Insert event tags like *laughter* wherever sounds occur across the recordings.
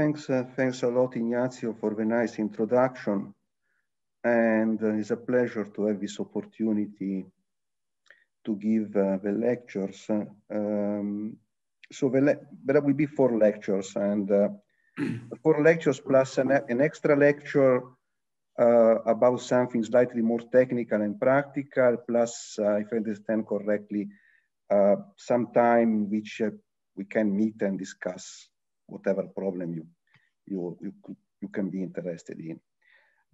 Thanks, uh, thanks a lot, Ignacio, for the nice introduction. And uh, it's a pleasure to have this opportunity to give uh, the lectures. Um, so the le there will be four lectures and uh, four lectures plus an, an extra lecture uh, about something slightly more technical and practical, plus, uh, if I understand correctly, some time which we can meet and discuss whatever problem you, you, you, you can be interested in.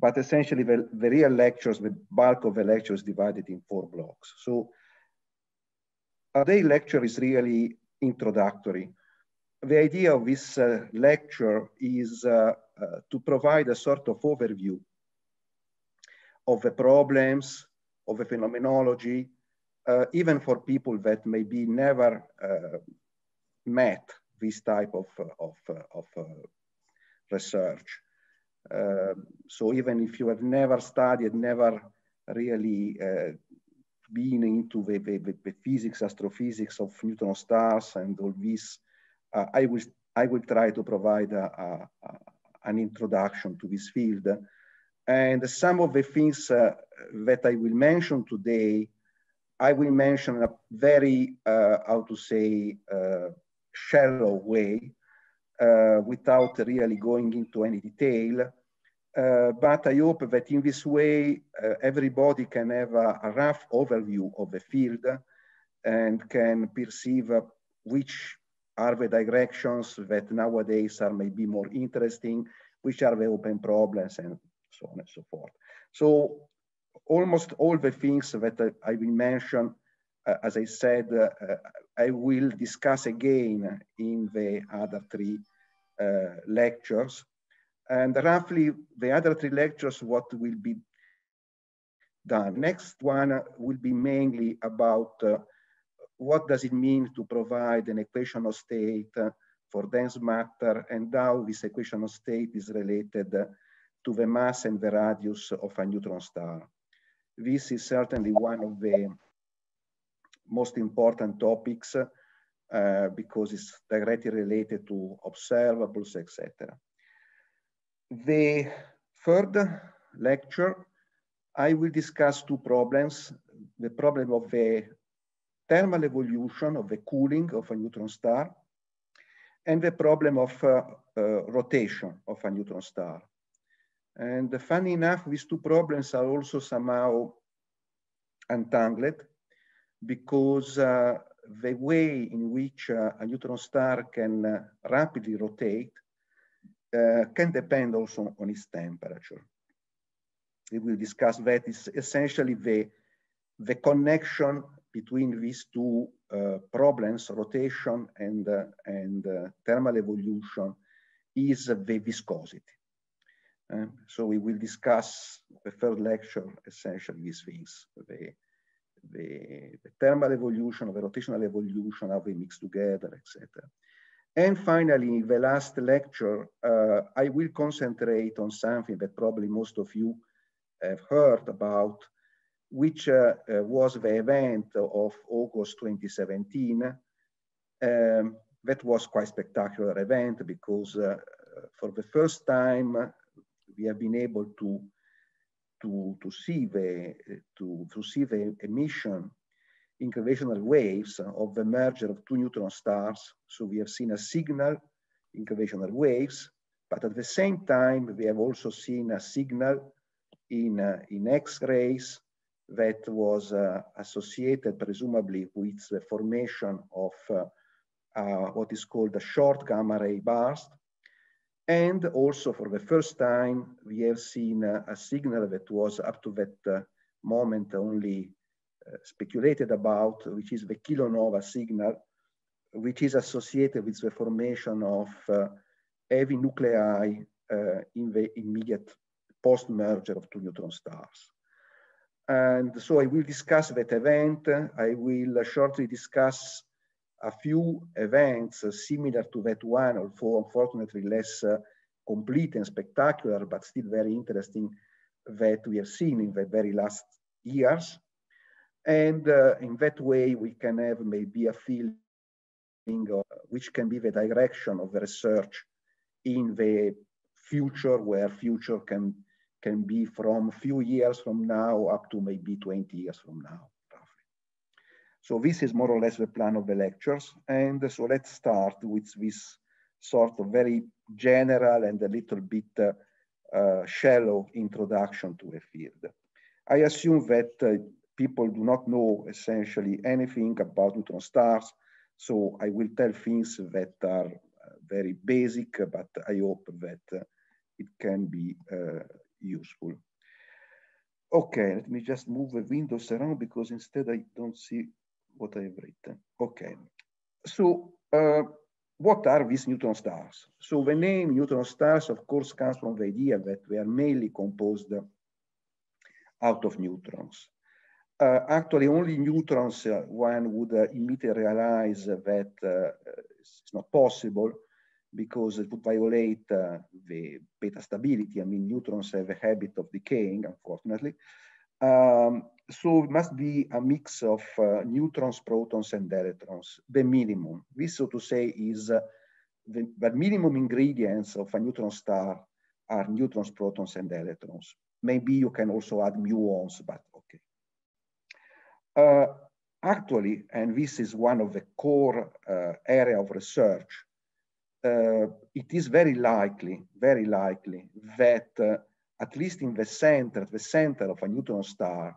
But essentially the, the real lectures, the bulk of the lectures divided in four blocks. So a day lecture is really introductory. The idea of this uh, lecture is uh, uh, to provide a sort of overview of the problems, of the phenomenology, uh, even for people that maybe never uh, met this type of, of, of uh, research. Um, so even if you have never studied, never really uh, been into the, the, the, physics, astrophysics of neutron stars and all this, uh, I, will, I will try to provide a, a, a, an introduction to this field. And some of the things uh, that I will mention today, I will mention a very, uh, how to say, uh, shallow way uh, without really going into any detail. Uh, but I hope that in this way, uh, everybody can have a, a, rough overview of the field and can perceive which are the directions that nowadays are maybe more interesting, which are the open problems and so on and so forth. So almost all the things that I will mention uh, as I said, uh, uh, I will discuss again in the other three lectures. And roughly the other three lectures, what will be done. Next one will be mainly about uh, what does it mean to provide an equation of state for dense matter and how this equation of state is related to the mass and the radius of a neutron star. This is certainly one of the most important topics uh, because it's directly related to observables, etc. The third lecture, I will discuss two problems. The problem of the thermal evolution of the cooling of a neutron star and the problem of uh, uh, rotation of a neutron star. And funny enough, these two problems are also somehow entangled because uh, the way in which uh, a neutron star can uh, rapidly rotate uh, can depend also on its temperature. We will discuss that is essentially the, the connection between these two uh, problems, rotation and, uh, and thermal evolution, is the viscosity. Um, so we will discuss the third lecture, essentially these things, the, the, the thermal evolution, the rotational evolution, how they mix together, etc. And finally, the last lecture, uh, I will concentrate on something that probably most of you have heard about, which uh, uh, was the event of August 2017. Um, that was quite spectacular event because uh, for the first time, we have been able to to, to, see the, to, to see the emission gravitational waves of the merger of two neutron stars. So we have seen a signal gravitational waves, but at the same time, we have also seen a signal in, uh, in X-rays that was uh, associated presumably with the formation of uh, uh what is called a short gamma ray burst. And also for the first time, we have seen uh, a signal that was up to that uh, moment only uh, speculated about, which is the kilonova signal, which is associated with the formation of uh, heavy nuclei uh, in the immediate post-merger of two neutron stars. And so I will discuss that event. I will shortly discuss a few events similar to that one, although unfortunately less uh, complete and spectacular, but still very interesting that we have seen in the very last years. And uh, in that way, we can have maybe a feeling of which can be the direction of the research in the future, where future can, can be from few years from now up to maybe 20 years from now. So this is more or less the plan of the lectures. And so let's start with this sort of very general and a little bit uh, uh shallow introduction to the field. I assume that uh, people do not know essentially anything about neutron stars. So I will tell things that are uh, very basic, but I hope that uh, it can be uh, useful. Okay, let me just move the windows around because instead I don't see what I've written. Okay, so uh, what are these neutron stars? So the name neutron stars, of course, comes from the idea that they are mainly composed out of neutrons. Uh, actually, only neutrons uh, one would uh, immediately realize that uh, it's not possible because it would violate uh, the beta stability. I mean, neutrons have a habit of decaying, unfortunately. Um, so it must be a mix of uh, neutrons, protons, and electrons, the minimum. This, so to say, is uh, the, the, minimum ingredients of a neutron star are neutrons, protons, and electrons. Maybe you can also add muons, but okay. Uh, actually, and this is one of the core uh, area of research, uh, it is very likely, very likely that uh, at least in the center, at the center of a neutron star,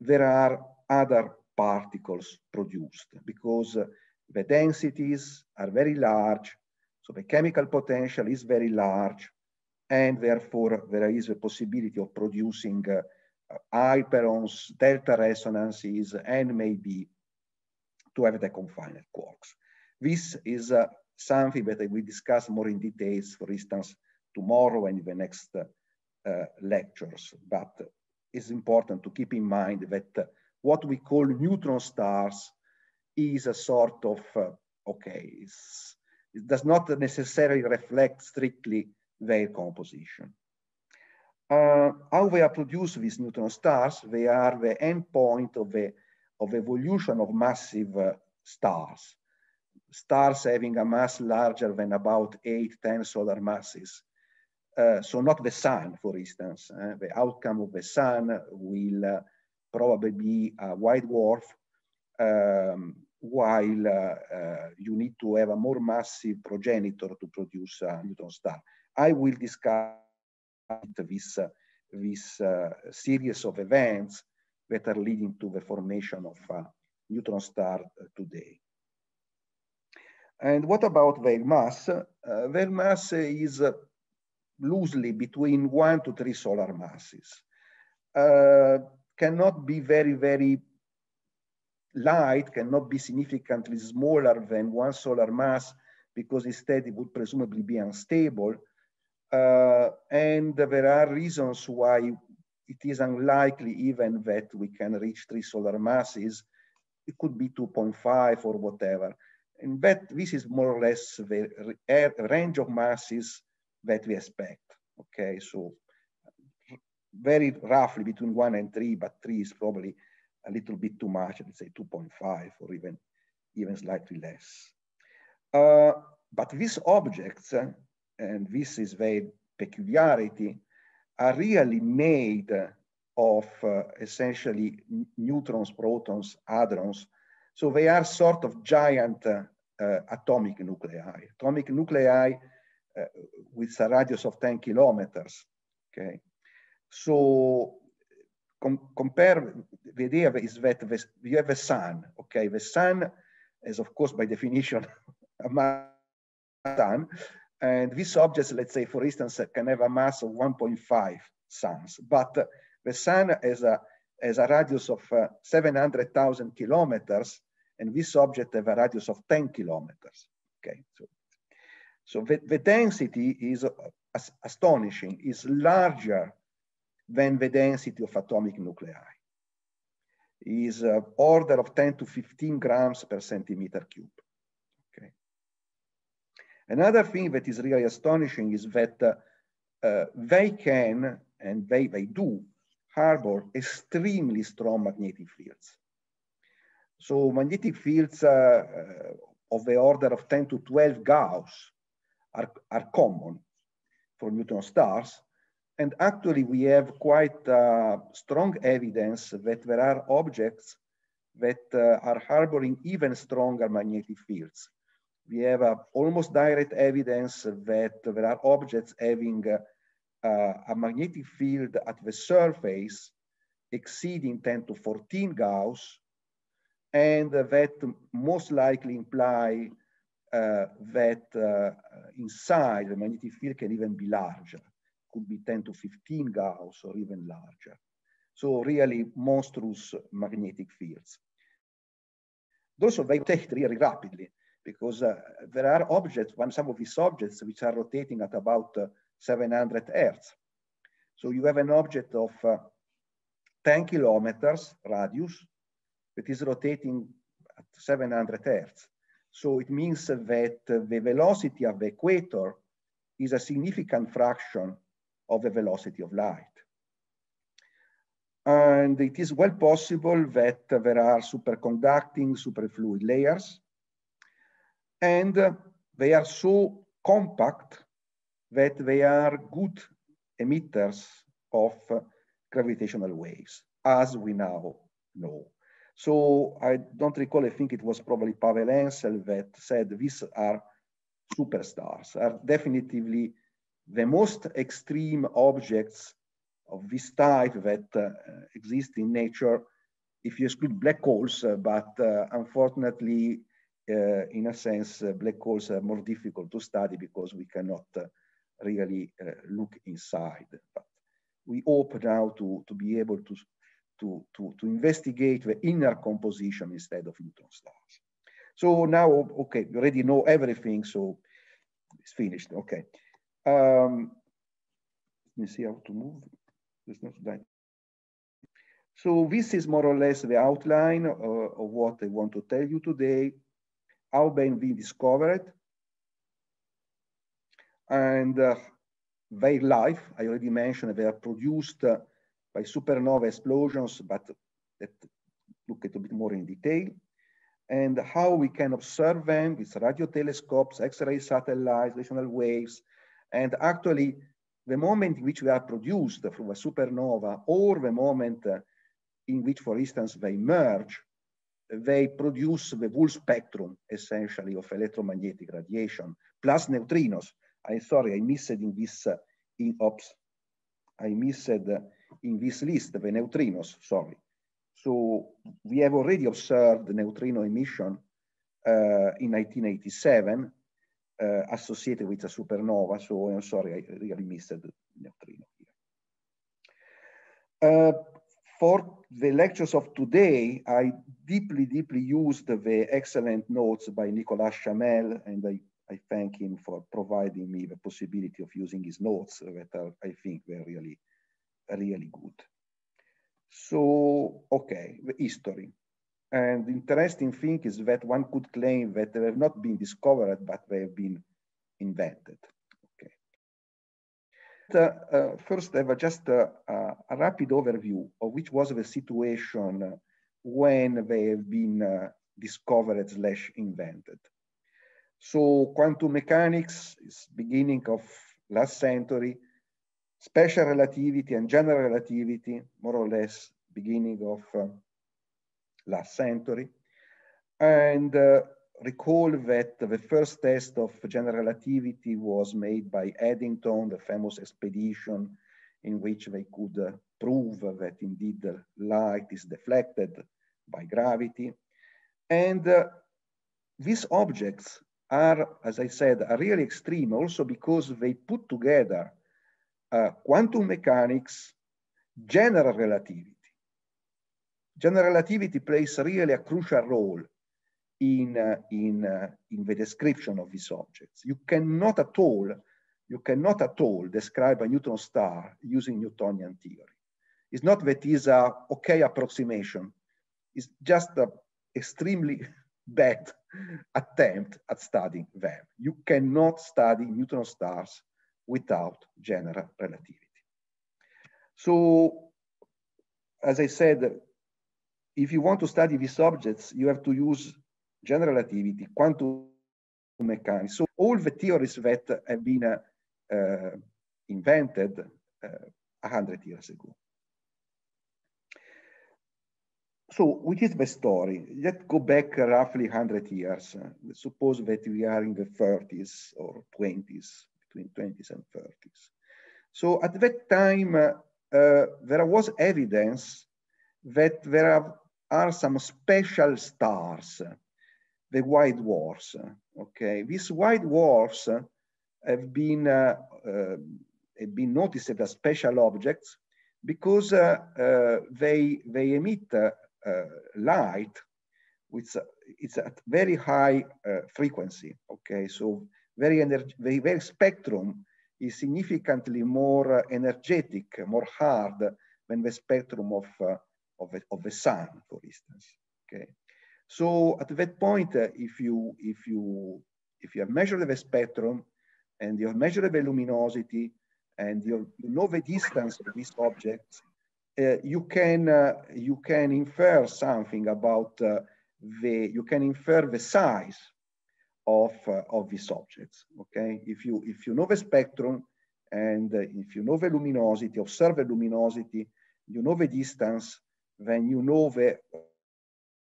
there are other particles produced because uh, the densities are very large. So the chemical potential is very large. And therefore, there is a possibility of producing uh, hyperons, delta resonances, and maybe to have the confined quarks. This is uh, something that I will discuss more in details, for instance, tomorrow and in the next uh, uh, lectures, but it's important to keep in mind that what we call neutron stars is a sort of, uh, okay, it does not necessarily reflect strictly their composition. Uh, how they are produced, these neutron stars, they are the endpoint of the of evolution of massive uh, stars. Stars having a mass larger than about eight, 10 solar masses Eh, so not the sun, for instance. Uh, the outcome of the sun will uh, probably be a white dwarf, um, while you need to have a more massive progenitor to produce a neutron star. I will discuss this, this series of events that are leading to the formation of a neutron star today. And what about their mass? their mass is loosely between one to three solar masses. Uh, cannot be very, very light, cannot be significantly smaller than one solar mass because instead it would presumably be unstable. Uh, and there are reasons why it is unlikely even that we can reach three solar masses. It could be 2.5 or whatever. And that this is more or less the range of masses that we expect. Okay, so very roughly between one and three, but three is probably a little bit too much, let's say 2.5 or even, even slightly less. Uh, but these objects, uh, and this is their peculiarity, are really made of uh, essentially neutrons, protons, hadrons. So they are sort of giant uh, uh, atomic nuclei. Atomic nuclei uh, with a radius of 10 kilometers. Okay, so com compare the idea is that this, you have a sun. Okay, the sun is of course by definition *laughs* a sun, and these objects, let's say for instance, can have a mass of 1.5 suns, but the sun has a has a radius of uh, 700,000 kilometers, and this object have a radius of 10 kilometers. Okay, so so the, the density is astonishing, is larger than the density of atomic nuclei. Is uh, order of 10 to 15 grams per centimeter cube. Okay. Another thing that is really astonishing is that uh, uh, they can, and they, they do, harbor extremely strong magnetic fields. So magnetic fields uh, uh, of the order of 10 to 12 Gauss are, are common for neutron stars. And actually we have quite uh, strong evidence that there are objects that uh, are harboring even stronger magnetic fields. We have uh, almost direct evidence that there are objects having uh, uh, a magnetic field at the surface exceeding 10 to 14 Gauss, and that most likely imply uh, that uh, inside the magnetic field can even be larger, could be 10 to 15 Gauss or even larger. So really monstrous magnetic fields. Also, they rotate really rapidly because uh, there are objects, one, some of these objects which are rotating at about uh, 700 Hertz. So you have an object of uh, 10 kilometers radius that is rotating at 700 Hertz. So it means that the velocity of the equator is a significant fraction of the velocity of light. And it is well possible that there are superconducting superfluid layers and they are so compact that they are good emitters of gravitational waves, as we now know. So I don't recall, I think it was probably Pavel Ansel that said these are superstars, are definitively the most extreme objects of this type that uh, exist in nature, if you exclude black holes, uh, but uh, unfortunately, uh, in a sense, uh, black holes are more difficult to study because we cannot uh, really look inside. But we hope now to, to be able to, to, to, to investigate the inner composition instead of neutron stars. So now, okay, you already know everything, so it's finished, okay. Um, let me see how to move. It's not that. So this is more or less the outline uh, of what I want to tell you today, how BNV discovered, and uh, their life, I already mentioned, they are produced uh, by supernova explosions, but let's look at a bit more in detail, and how we can observe them with radio telescopes, X-ray satellites, rational waves, and actually the moment in which they are produced from a supernova or the moment uh, in which, for instance, they merge, they produce the full spectrum, essentially, of electromagnetic radiation, plus neutrinos. I'm sorry, I missed in this, uh, in, oops, I missed uh, in this list, the neutrinos, sorry. So we have already observed the neutrino emission uh, in 1987 uh, associated with a supernova. So I'm sorry, I really missed the neutrino here. Uh, for the lectures of today, I deeply, deeply used the excellent notes by Nicolas Chamel, and I, I thank him for providing me the possibility of using his notes that are, I think, were really really good. So, okay, the history. And interesting thing is that one could claim that they have not been discovered, but they have been invented. Okay. Uh, uh, first, I have just uh, a rapid overview of which was the situation when they have been uh, discovered slash invented. So quantum mechanics is beginning of last century special relativity and general relativity, more or less beginning of uh, last century. And uh, recall that the first test of general relativity was made by Eddington, the famous expedition in which they could uh, prove that indeed the light is deflected by gravity. And uh, these objects are, as I said, are really extreme also because they put together uh, quantum mechanics, general relativity. General relativity plays really a crucial role in, uh, in, uh, in the description of these objects. You cannot at all, you cannot at all describe a neutron star using Newtonian theory. It's not that it's a okay approximation. It's just an extremely *laughs* bad *laughs* attempt at studying them. You cannot study neutron stars without general relativity. So, as I said, if you want to study these objects, you have to use general relativity, quantum mechanics. So all the theories that have been uh, uh, invented uh, 100 years ago. So which is the story? Let's go back roughly 100 years. Suppose that we are in the 30s or 20s between 20s and 30s. So at that time, uh, uh, there was evidence that there are, are some special stars, uh, the white dwarfs. Uh, okay, these white dwarfs uh, have been uh, have been noticed as special objects because they they emit light which it's at very high frequency. Okay, so very energy, very spectrum is significantly more uh, energetic, more hard than the spectrum of, uh, of, the, of the sun, for instance, okay? So at that point, uh, if, you, if, you, if you have measured the spectrum and you have measured the luminosity and you know the distance of these objects, uh, you, can, uh, you can infer something about uh, the, you can infer the size of, uh, of these objects, okay? If you, if you know the spectrum and uh, if you know the luminosity, observe the luminosity, you know the distance, then you know the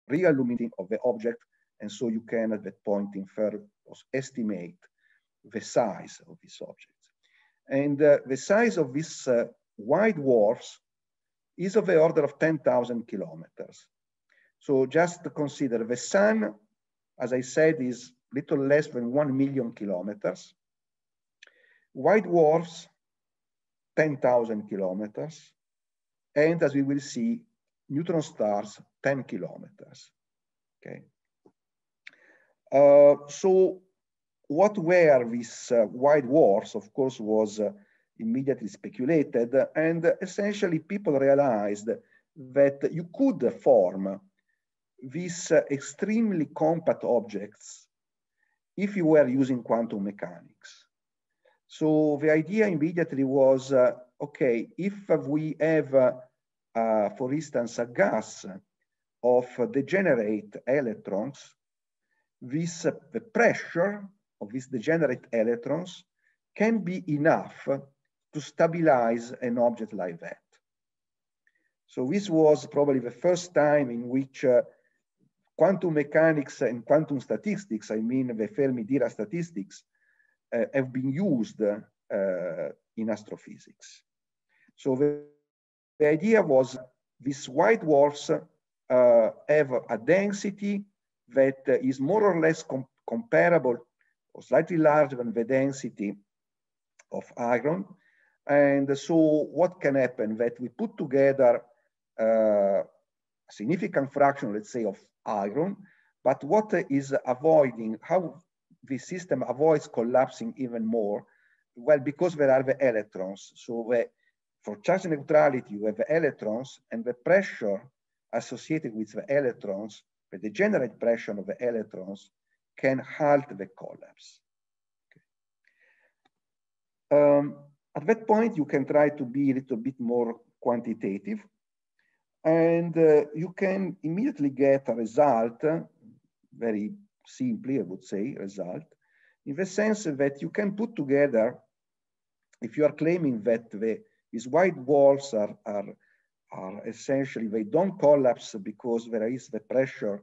real luminosity of the object, and so you can at that point infer or estimate the size of these objects. And uh, the size of these uh, white dwarfs is of the order of 10,000 kilometers. So just consider the sun, as I said, is little less than 1 million kilometers. White dwarfs, 10,000 kilometers. And as we will see, neutron stars, 10 kilometers. Okay. Uh, so what were these uh, white dwarfs? Of course, was uh, immediately speculated. And essentially, people realized that you could form these uh, extremely compact objects if you were using quantum mechanics. So the idea immediately was, uh, okay, if we have, uh, uh for instance, a gas of degenerate electrons, this uh, the pressure of these degenerate electrons can be enough to stabilize an object like that. So this was probably the first time in which uh, quantum mechanics and quantum statistics, I mean the Fermi-Dirac statistics, uh, have been used uh, in astrophysics. So the, the, idea was these white dwarfs uh, have a density that is more or less com comparable or slightly larger than the density of iron. And so what can happen that we put together a significant fraction, let's say of iron, but what is avoiding, how the system avoids collapsing even more? Well, because there are the electrons. So the, for charge neutrality, you have the electrons and the pressure associated with the electrons, the degenerate pressure of the electrons can halt the collapse. Um, at that point, you can try to be a little bit more quantitative and uh, you can immediately get a result, very simply, I would say, result, in the sense that you can put together, if you are claiming that the, these white walls are, are, are essentially, they don't collapse because there is the pressure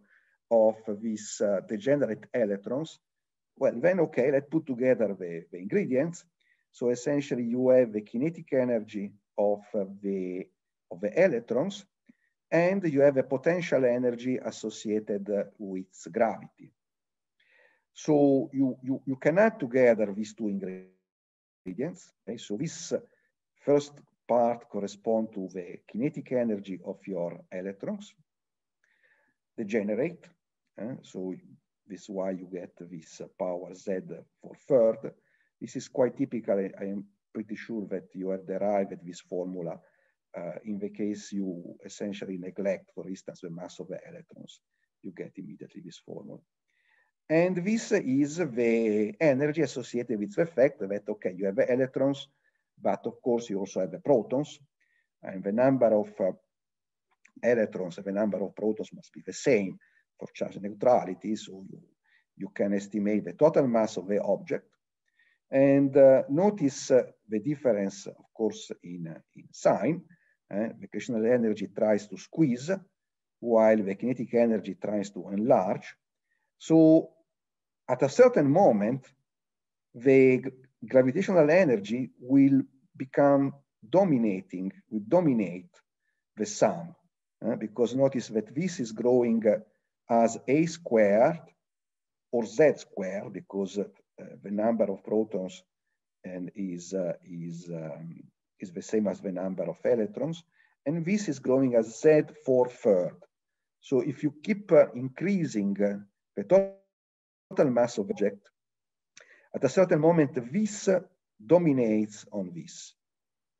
of these uh, degenerate electrons, well, then, okay, let's put together the, the ingredients. So essentially you have the kinetic energy of uh, the, of the electrons and you have a potential energy associated with gravity. So you, you, you can add together these two ingredients. Okay? So this first part correspond to the kinetic energy of your electrons. They generate, uh, so this is why you get this power Z for third. This is quite typical. I, I am pretty sure that you have derived this formula uh, in the case you essentially neglect, for instance, the mass of the electrons, you get immediately this formula. And this is the energy associated with the fact that, okay, you have the electrons, but of course you also have the protons, and the number of uh, electrons and the number of protons must be the same for charge neutrality, so you, you can estimate the total mass of the object. And uh, notice uh, the difference, of course, in, uh, in sign. Eh? Mechanical energy tries to squeeze, while the kinetic energy tries to enlarge. So at a certain moment, the gravitational energy will become dominating, will dominate the sum, eh? because notice that this is growing as a squared or z squared, because uh, the number of protons and is, uh, is um, is the same as the number of electrons. And this is growing as Z third. So if you keep uh, increasing uh, the total, mass of object, at a certain moment, this uh, dominates on this,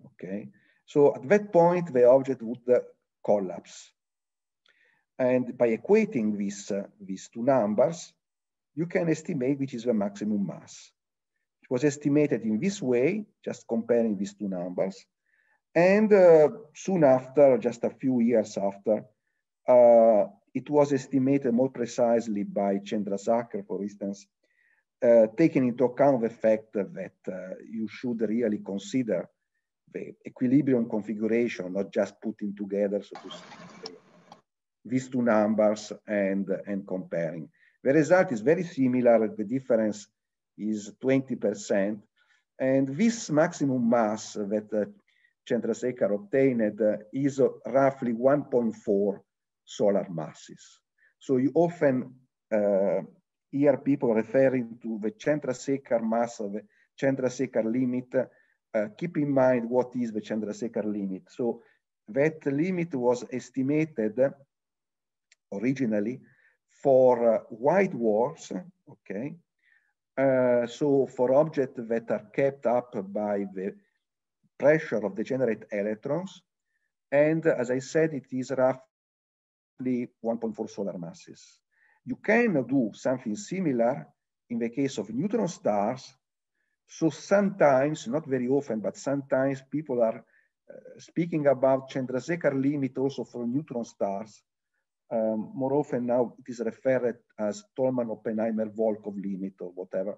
okay? So at that point, the object would uh, collapse. And by equating this, uh, these two numbers, you can estimate which is the maximum mass. It was estimated in this way, just comparing these two numbers. And uh, soon after, just a few years after, uh, it was estimated more precisely by Chandra Zakhar, for instance, uh, taking into account the fact that uh, you should really consider the equilibrium configuration, not just putting together, so to speak, these two numbers and, and comparing. The result is very similar. The difference is 20%. And this maximum mass that uh, Chandrasekhar obtained uh, is uh, roughly 1.4 solar masses. So you often uh, hear people referring to the Chandrasekhar mass, uh, the Chandrasekhar limit. Uh, keep in mind what is the Chandrasekhar limit. So that limit was estimated uh, originally for white dwarfs, okay, uh, so for objects that are kept up by the pressure of the electrons, and as I said, it is roughly 1.4 solar masses. You can do something similar in the case of neutron stars. So sometimes, not very often, but sometimes people are uh, speaking about Chandrasekhar limit also for neutron stars um, more often now it is referred as Tolman Oppenheimer Volkov limit or whatever,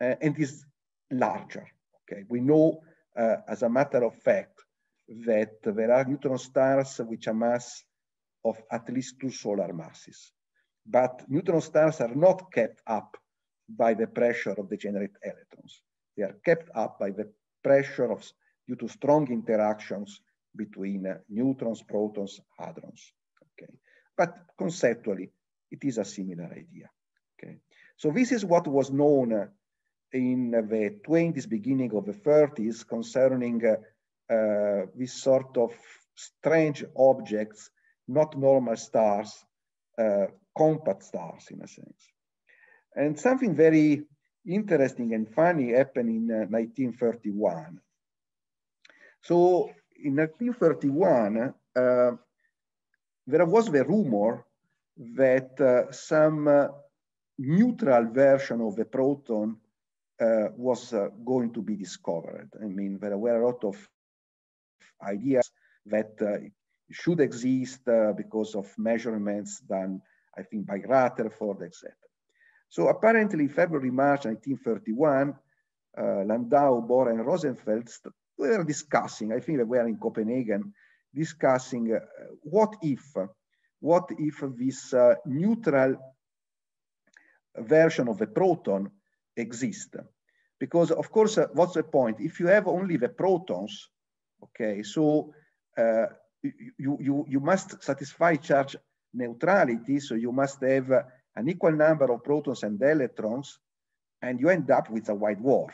uh, and is larger. Okay, we know uh, as a matter of fact that there are neutron stars which are mass of at least two solar masses, but neutron stars are not kept up by the pressure of the generated electrons. They are kept up by the pressure of due to strong interactions between uh, neutrons, protons, hadrons but conceptually, it is a similar idea. Okay, so this is what was known uh, in the 20s, beginning of the 30s, concerning uh, uh, this sort of strange objects, not normal stars, uh, compact stars in a sense. And something very interesting and funny happened in 1931. Uh, so in 1931, uh, there was the rumor that uh, some uh, neutral version of the proton uh, was uh, going to be discovered. I mean, there were a lot of ideas that uh, should exist uh, because of measurements done, I think, by Rutherford, etc. So apparently, February, March 1931, Landau, Bohr, and Rosenfeld were discussing, I think they were in Copenhagen, discussing uh, what if, what if this uh, neutral version of a proton exists? Because of course, uh, what's the point? If you have only the protons, okay, so you, you, you must satisfy charge neutrality. So you must have an equal number of protons and electrons, and you end up with a white dwarf,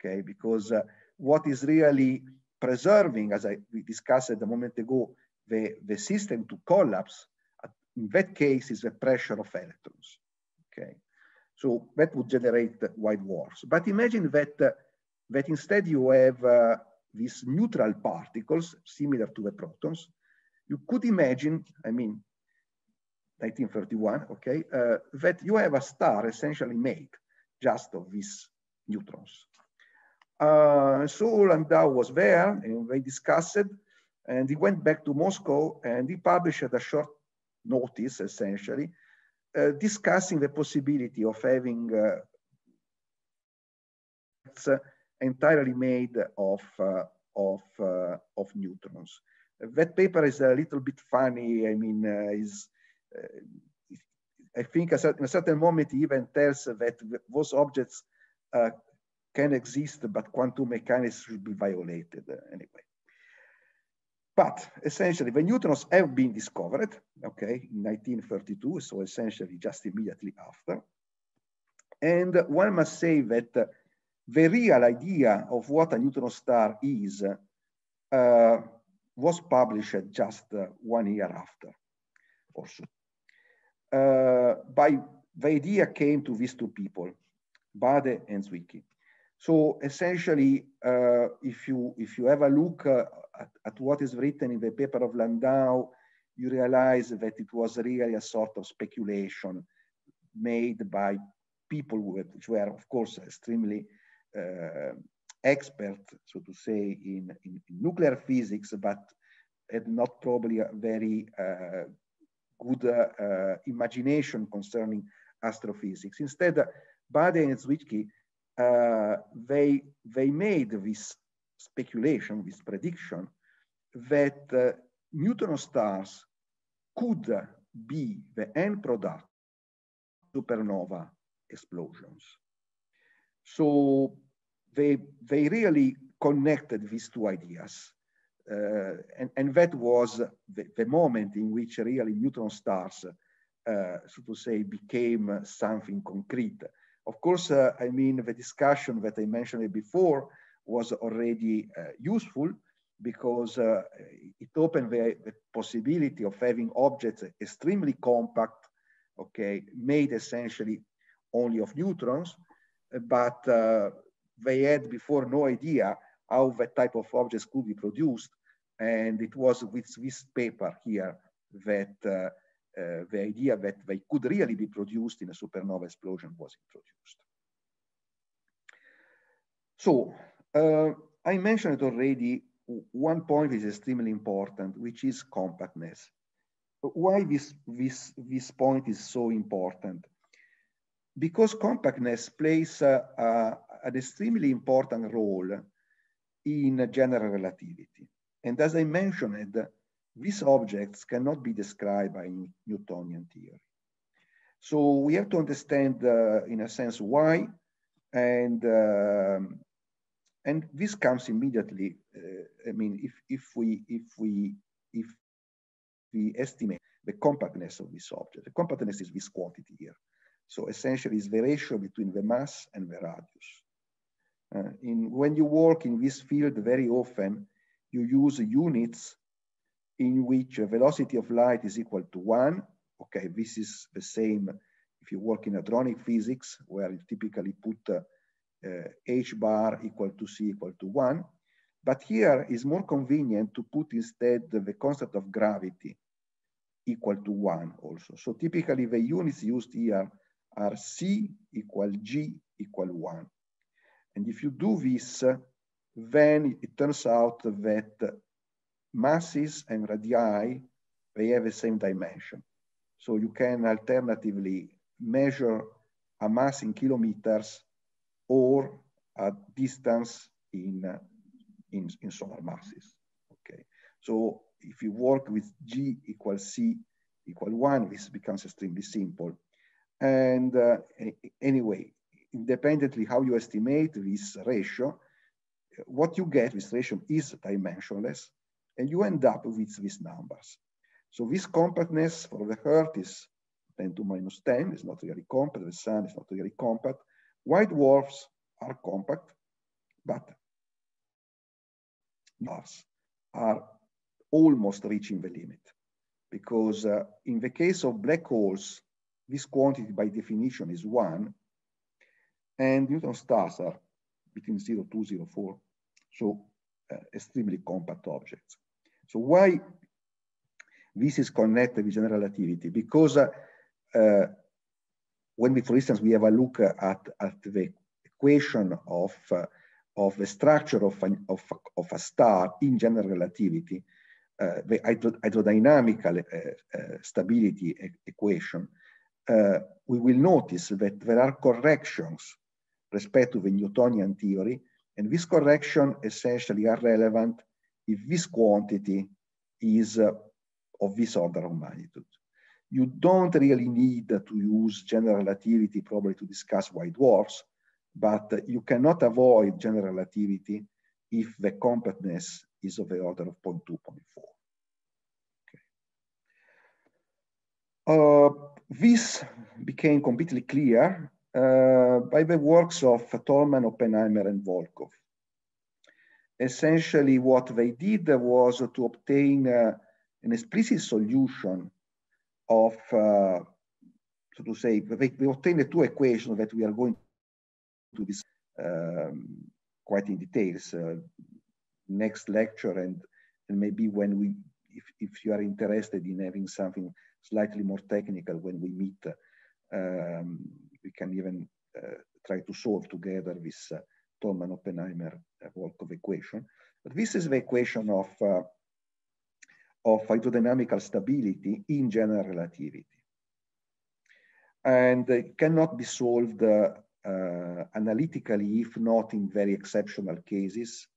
okay? Because uh, what is really preserving, as I, we discussed a moment ago, the, the system to collapse, uh, in that case is the pressure of electrons, okay? So that would generate white dwarfs. But imagine that, uh, that instead you have uh, these neutral particles similar to the protons. You could imagine, I mean, 1931, okay, uh, that you have a star essentially made just of these neutrons. Uh, Sewell was there and they discussed it and he went back to Moscow and he published a short notice essentially uh, discussing the possibility of having uh, uh entirely made of, uh, of, uh, of neutrons. That paper is a little bit funny. I mean, uh, is I think at a certain moment he even tells that those objects can exist, but quantum mechanics should be violated uh, anyway. But essentially, the neutrons have been discovered, okay, in 1932, so essentially just immediately after. And one must say that the real idea of what a neutron star is uh, was published just uh, one year after or so. Uh, by the idea came to these two people, Bade and Zwicky. So essentially, uh, if you if you have a look uh, at, at, what is written in the paper of Landau, you realize that it was really a sort of speculation made by people which were, of course, extremely uh, expert, so to say, in, in, nuclear physics, but had not probably a very uh, good uh, uh, imagination concerning astrophysics. Instead, Bade and Zwicky uh, they, they made this speculation, this prediction that uh, neutron stars could be the end product supernova explosions. So they, they really connected these two ideas. Uh, and, and that was the, the, moment in which really neutron stars, uh, so to say, became something concrete. Of course, uh, I mean, the discussion that I mentioned before was already uh, useful because uh, it opened the, the, possibility of having objects extremely compact, okay, made essentially only of neutrons, uh, but uh, they had before no idea how that type of objects could be produced. And it was with this paper here that uh, uh, eh, the idea that they could really be produced in a supernova explosion was introduced. So uh, I mentioned already one point is extremely important, which is compactness. Why this, this, this point is so important? Because compactness plays uh, uh, an extremely important role in general relativity. And as I mentioned, these objects cannot be described by Newtonian theory. So we have to understand, uh, in a sense, why, and um, and this comes immediately. Uh, I mean, if if we if we if we estimate the compactness of this object, the compactness is this quantity here. So essentially, is the ratio between the mass and the radius. Uh, in when you work in this field, very often you use units in which velocity of light is equal to one. Okay, this is the same if you work in hadronic physics, where you typically put uh, h bar equal to c equal to one. But here is more convenient to put instead the concept of gravity equal to one also. So typically the units used here are c equal g equal one. And if you do this, then it turns out that masses and radii, they have the same dimension. So you can alternatively measure a mass in kilometers or a distance in, uh, in, in solar masses, okay? So if you work with G equals C equal one, this becomes extremely simple. And uh, anyway, independently how you estimate this ratio, what you get, this ratio is dimensionless and you end up with these numbers. So this compactness for the Earth is 10 to minus 10, it's not really compact, the sun is not really compact. White dwarfs are compact, but Mars are almost reaching the limit because uh, in the case of black holes, this quantity by definition is one, and neutron stars are between 0 to 0.4, so uh, extremely compact objects. So why this is connected with general relativity? Because uh, when we, for instance, we have a look at, at the equation of, uh, of the structure of, an, of, of a star in general relativity, uh, the hydrodynamical uh, uh, stability e equation, we will notice that there are corrections respect to the Newtonian theory, and these corrections essentially are relevant if this quantity is uh, of this order of magnitude. You don't really need to use general relativity probably to discuss white dwarfs, but you cannot avoid general relativity if the compactness is of the order of 0.24. 0.2, Uh, this became completely clear uh, by the works of Tolman, Oppenheimer, and Volkov essentially what they did was to obtain uh, an explicit solution of, uh, so to say, they, they obtained the two equations that we are going to discuss um, quite in details uh, next lecture and, and maybe when we, if, if you are interested in having something slightly more technical when we meet, um, we can even uh, try to solve together this uh, Tolman Oppenheimer Volkov uh, equation. But this is the equation of, uh, of hydrodynamical stability in general relativity. And it cannot be solved uh, uh, analytically if not in very exceptional cases.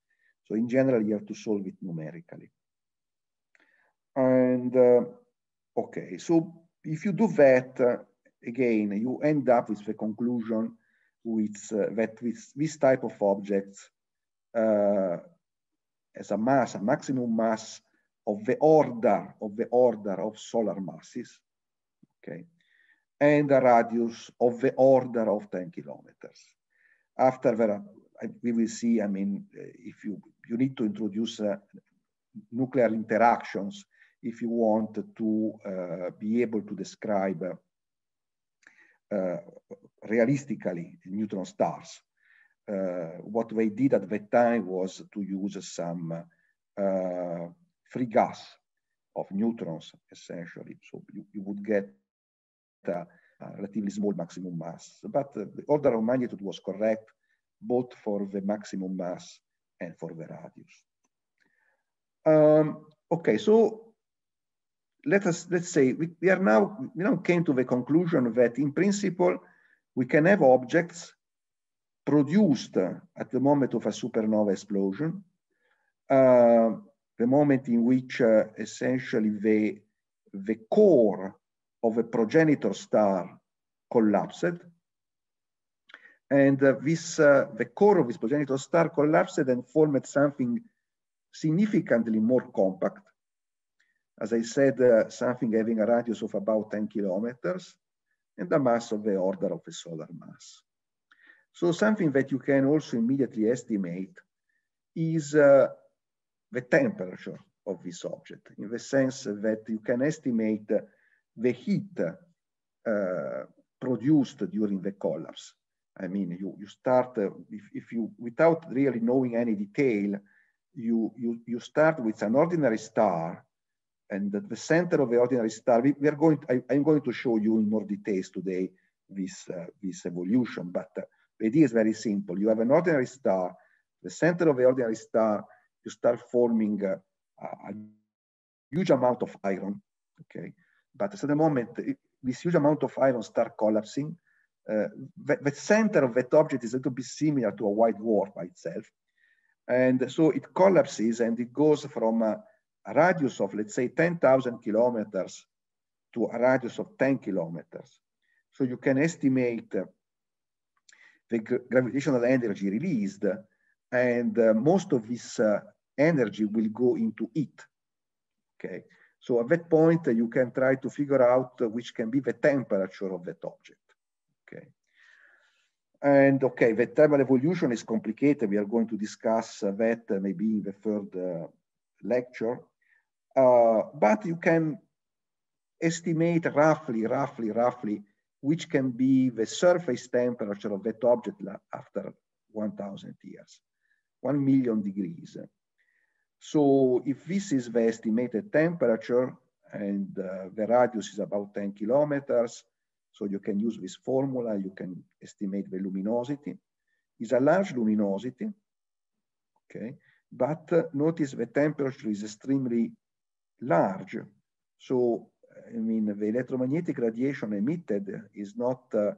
So in general, you have to solve it numerically. And uh, okay, so if you do that, uh, again, you end up with the conclusion with uh, that with this type of objects uh, as a mass, a maximum mass of the order of the order of solar masses, okay, and a radius of the order of 10 kilometers. After that, we will see. I mean, if you you need to introduce uh, nuclear interactions if you want to uh, be able to describe uh, uh, realistically neutron stars. Uh, what they did at that time was to use some uh, free gas of neutrons, essentially. So you, you would get a, a relatively small maximum mass. But the order of magnitude was correct, both for the maximum mass and for the radius. Um, okay, so let us let's say we, we are now you know came to the conclusion that in principle we can have objects produced at the moment of a supernova explosion, uh, the moment in which uh, essentially the, the core of a progenitor star collapsed. And uh, this, uh, the core of this progenitor star collapsed and formed something significantly more compact as I said, uh, something having a radius of about 10 kilometers and a mass of the order of a solar mass. So something that you can also immediately estimate is uh, the temperature of this object in the sense that you can estimate the heat uh, produced during the collapse. I mean, you, you start, uh, if, if you, without really knowing any detail, you, you, you start with an ordinary star and at the center of the ordinary star, we, we are going, to, I, am going to show you in more details today this, uh, this evolution, but uh, the idea is very simple. You have an ordinary star, the center of the ordinary star, you start forming uh, a, a huge amount of iron, okay? But at the moment, it, this huge amount of iron start collapsing. Uh, the, the, center of that object is a little bit similar to a white dwarf by itself. And so it collapses and it goes from uh, a radius of, let's say, 10,000 kilometers to a radius of 10 kilometers. So you can estimate uh, the gravitational energy released, and uh, most of this uh, energy will go into it. Okay, so at that point, uh, you can try to figure out uh, which can be the temperature of that object. Okay, and okay, the thermal evolution is complicated. We are going to discuss uh, that maybe in the third lecture. Uh, but you can estimate roughly, roughly, roughly, which can be the surface temperature of that object after 1,000 years, 1 million degrees. So if this is the estimated temperature and uh, the radius is about 10 kilometers, so you can use this formula, you can estimate the luminosity. It's a large luminosity, okay? But uh, notice the temperature is extremely large. So, I mean, the electromagnetic radiation emitted is not uh,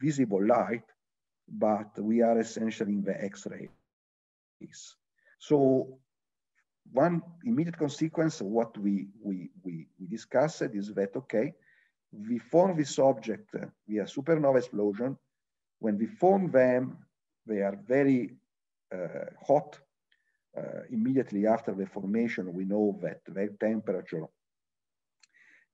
visible light, but we are essentially in the X-ray. So one immediate consequence of what we, we, we, we discussed is that, okay, we form this object via supernova explosion. When we form them, they are very uh, hot uh, immediately after the formation, we know that the temperature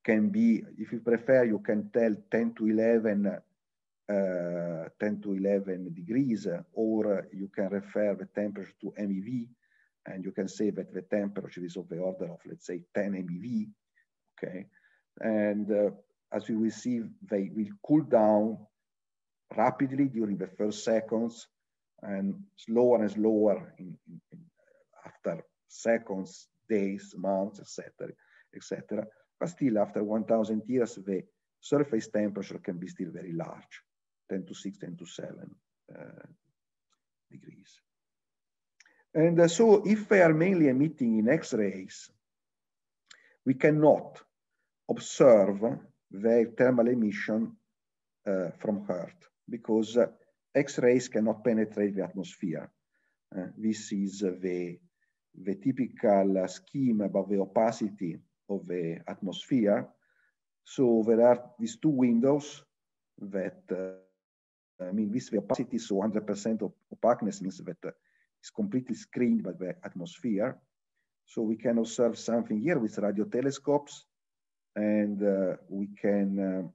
can be, if you prefer, you can tell 10 to 11, uh, 10 to 11 degrees, or you can refer the temperature to MeV, and you can say that the temperature is of the order of, let's say, 10 MeV, okay? And uh, as we will see, they will cool down rapidly during the first seconds and slower and slower in, in after seconds, days, months, etc., etc. But still, after 1,000 years, the surface temperature can be still very large, 10 to 6, 10 to 7 uh, degrees. And uh, so if they are mainly emitting in X-rays, we cannot observe their thermal emission uh, from Earth because uh, X-rays cannot penetrate the atmosphere. Uh, this is the the typical scheme about the opacity of the atmosphere. So there are these two windows that, uh, I mean, this the opacity, so 100% of opaqueness means that uh, it's completely screened by the atmosphere. So we can observe something here with radio telescopes and uh, we can, um,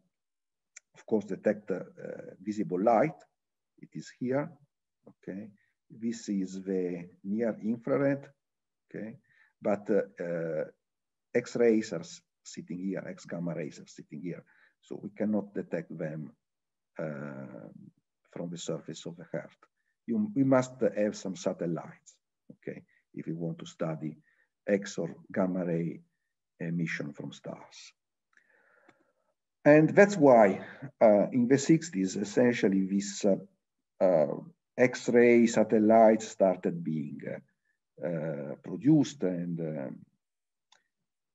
of course, detect uh, uh, visible light. It is here, okay. This is the near infrared okay? But uh, uh, X rays are sitting here, X gamma rays are sitting here. So we cannot detect them uh, from the surface of the Earth. You, we must have some satellites, okay? If we want to study X or gamma ray emission from stars. And that's why uh, in the 60s, essentially, these uh, uh, X-ray satellites started being uh, produced and uh,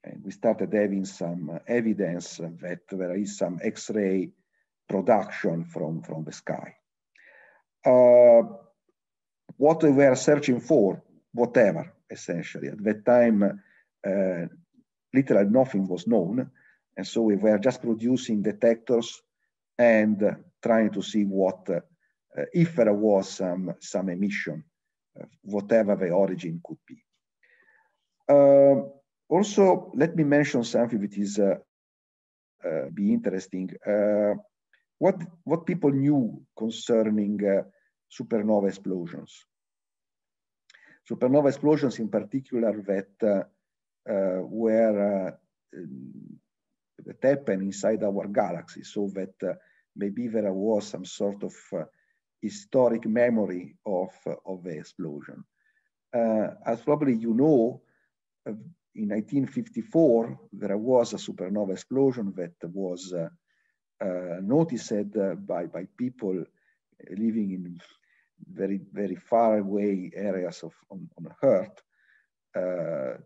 and we started having some evidence that there is some X-ray production from, from the sky. Uh, what we were searching for, whatever, essentially. At that time, uh, literally nothing was known. And so we were just producing detectors and trying to see what, uh, if there was some, some emission whatever the origin could be. Uh, also, let me mention something that is uh, uh, be interesting. Uh, what what people knew concerning uh, supernova explosions. Supernova explosions, in particular, that uh, were um, that happen inside our galaxy, so that maybe there was some sort of historic memory of, uh, of the explosion. Uh, as probably you know, uh, in 1954, there was a supernova explosion that was noticed by, by people living in very, very far away areas of, on, on Earth. Uh,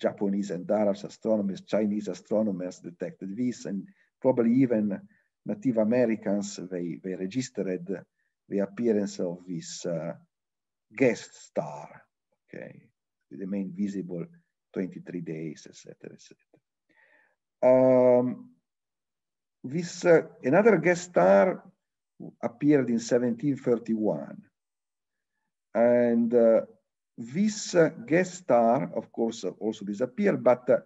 Japanese and Arab astronomers, Chinese astronomers detected this, and probably even Native Americans, they, they registered the appearance of this uh, guest star, okay, the remained visible 23 days, etc., etc. Um, this uh, another guest star appeared in 1731, and uh, this uh, guest star, of course, also disappeared, but uh,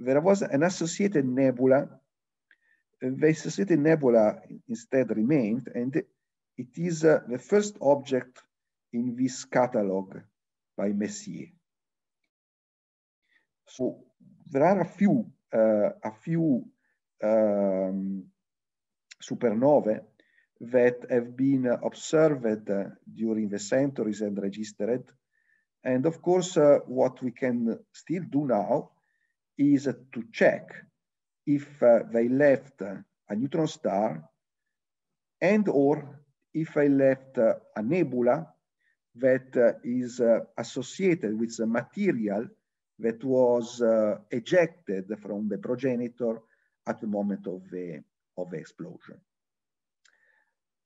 there was an associated nebula. The associated nebula instead remained, and it is uh, the first object in this catalog by Messier. So there are a few, uh, a few um, supernovae that have been observed during the centuries and registered. And of course, uh, what we can still do now is uh, to check if uh, they left a neutron star and or if I left uh, a nebula that uh, is uh, associated with the material that was uh, ejected from the progenitor at the moment of the, of the explosion.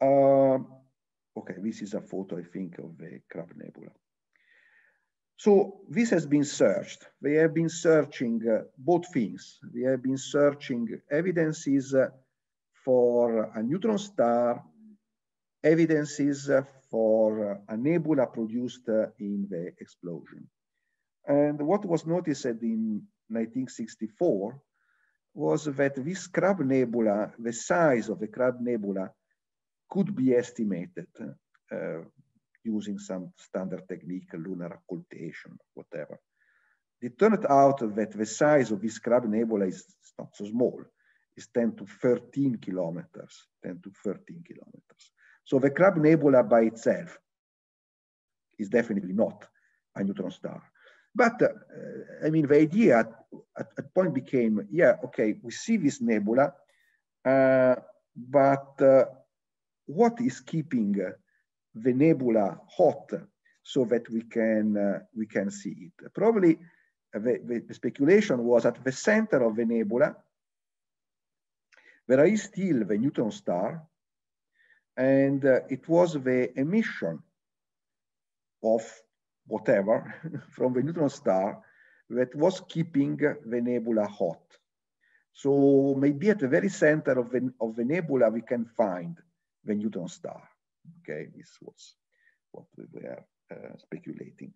Um, okay, this is a photo, I think, of the Crab Nebula. So this has been searched. They have been searching uh, both things. They have been searching evidences uh, for a neutron star evidences for a nebula produced in the explosion. And what was noticed in 1964 was that this Crab Nebula, the size of the Crab Nebula, could be estimated uh, using some standard technique, lunar occultation, whatever. It turned out that the size of this Crab Nebula is not so small. It's 10 to 13 kilometers, 10 to 13 kilometers. So the Crab Nebula by itself is definitely not a neutron star. But uh, I mean, the idea at, at, point became, yeah, okay, we see this nebula, uh, but uh, what is keeping uh, the nebula hot so that we can uh, we can see it? Probably the, the, speculation was at the center of the nebula, there is still the neutron star, and uh, it was the emission of whatever *laughs* from the neutron star that was keeping the nebula hot. So maybe at the very center of the, of the nebula, we can find the neutron star. Okay, this was what we were uh, speculating.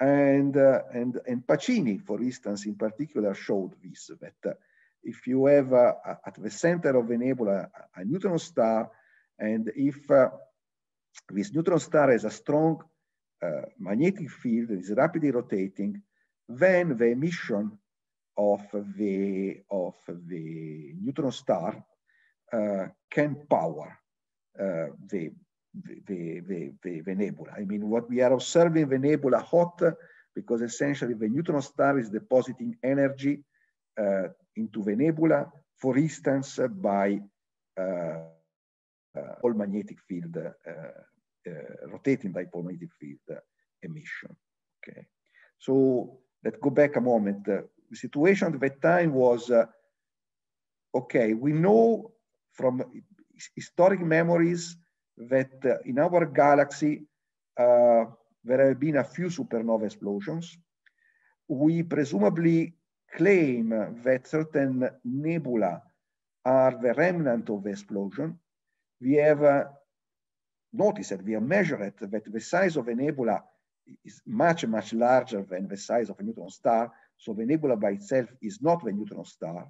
And, uh, and, and Pacini, for instance, in particular, showed this, that uh, if you have uh, at the center of the nebula a neutron star, and if uh, this neutron star has a strong uh, magnetic field that is rapidly rotating, then the emission of the, of the neutron star uh, can power the, the, the, the, the nebula. I mean, what we are observing the nebula hot because essentially the neutron star is depositing energy into the nebula, for instance, by uh, all magnetic field, uh, uh, rotating dipole magnetic field emission. Okay, so let's go back a moment. the situation at that time was okay. We know from historic memories that uh, in our galaxy, uh, there have been a few supernova explosions. We presumably claim that certain nebula are the remnant of the explosion we have uh, noticed that we have measured that the size of a nebula is much, much larger than the size of a neutron star. So the nebula by itself is not the neutron star.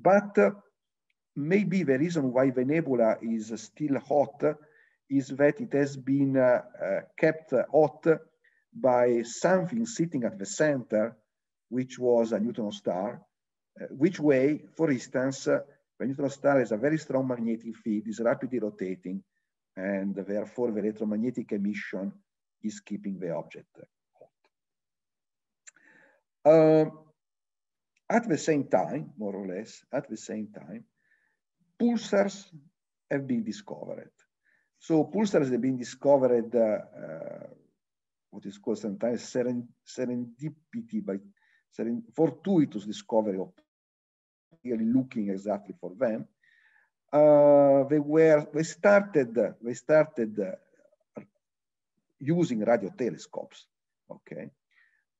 But uh, maybe the reason why the nebula is still hot is that it has been uh, uh, kept hot by something sitting at the center, which was a neutron star, uh, which way, for instance, uh, neutron star has a very strong magnetic field, is rapidly rotating, and therefore the electromagnetic emission is keeping the object hot. Uh, at the same time, more or less, at the same time, pulsars have been discovered. So pulsars have been discovered, uh, uh, what is called sometimes serendipity, by serend fortuitous discovery of really looking exactly for them. Uh, they were they started they started uh, using radio telescopes, okay,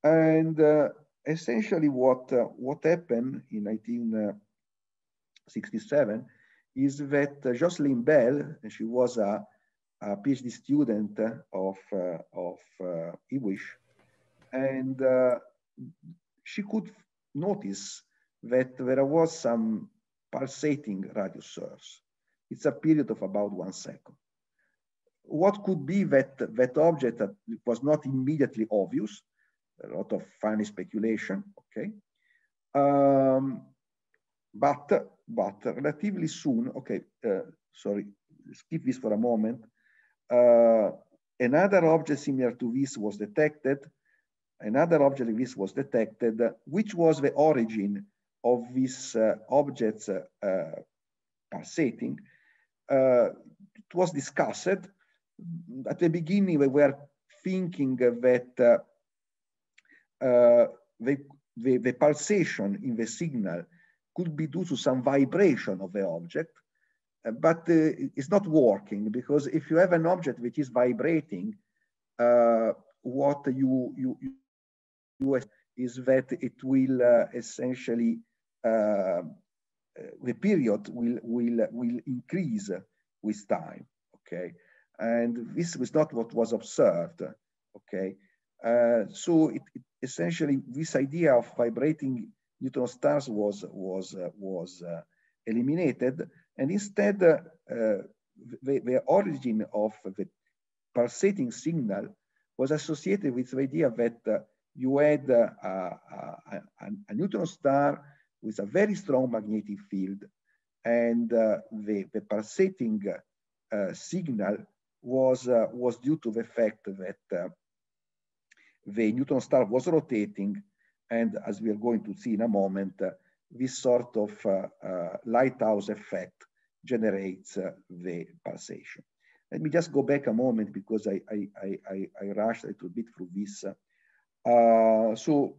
and uh, essentially what uh, what happened in 1967 is that Jocelyn Bell, and she was a, a PhD student of uh, of uh, Iwish, and uh, she could notice that there was some pulsating radio source. It's a period of about one second. What could be that that object that was not immediately obvious? A lot of funny speculation, okay? Um, but, but relatively soon, okay, uh, sorry, skip this for a moment. Uh, another object similar to this was detected. Another object like this was detected, which was the origin of this uh, objects pulsating, uh, uh, it was discussed. At the beginning, we were thinking that the, the, the pulsation in the signal could be due to some vibration of the object, but uh, it's not working because if you have an object which is vibrating, uh, what you you you is that it will uh, essentially uh, the period will, will, will increase with time, okay? And this was not what was observed, okay? Uh, so it, it essentially, this idea of vibrating neutron stars was, was, uh, was uh, eliminated, and instead, uh, the, the origin of the pulsating signal was associated with the idea that uh, you had a, a, a neutron star with a very strong magnetic field and uh, the, the pulsating uh, signal was, uh, was due to the fact that uh, the neutron star was rotating and as we are going to see in a moment, uh, this sort of uh, lighthouse effect generates the pulsation. Let me just go back a moment because I, I, I, I rushed a little bit through this. so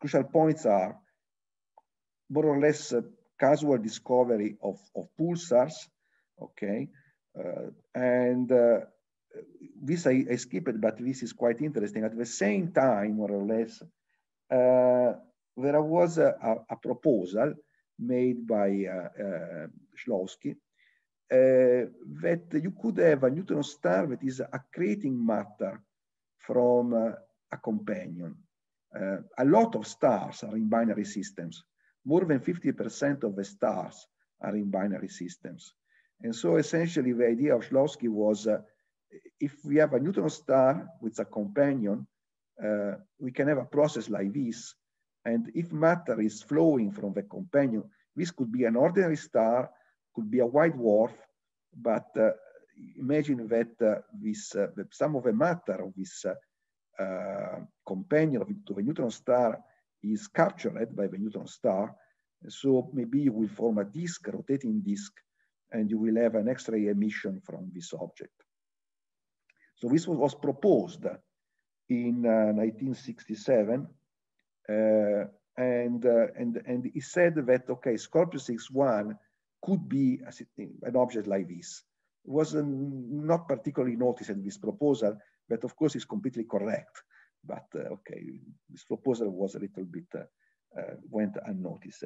crucial points are more or less casual discovery of, of pulsars, okay? Uh, and uh, this I, I skipped, but this is quite interesting. At the same time, more or less, uh, there was a, a, a, proposal made by uh, uh, that you could have a neutron star that is accreting matter from uh, a companion uh, a lot of stars are in binary systems. More than 50% of the stars are in binary systems. And so essentially the idea of Shlovsky was uh, if we have a neutron star with a companion, uh, we can have a process like this. And if matter is flowing from the companion, this could be an ordinary star, could be a white dwarf, but uh, imagine that uh, this, uh, some of the matter of this uh, Eh, companion to the neutron star is captured by the neutron star. So maybe you will form a disk, a rotating disk, and you will have an X-ray emission from this object. So this was proposed in uh, 1967. Uh, and, uh, and, and he said that, okay, Scorpio 6-1 could be an object like this. It was um, not particularly noticed in this proposal, but of course it's completely correct. But uh, okay, this proposal was a little bit, uh, uh, went unnoticed.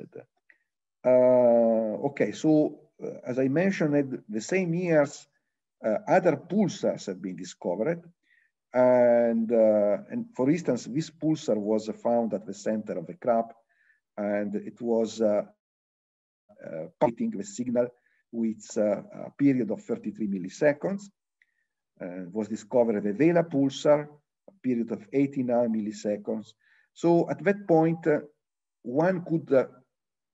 Uh, okay, so as I mentioned, the same years, other pulsars have been discovered. And, and for instance, this pulsar was found at the center of the crab and it was uh, uh, the signal with uh, a period of 33 milliseconds. Uh, was discovered the Vela pulsar, a period of 89 milliseconds. So at that point, uh, one could uh,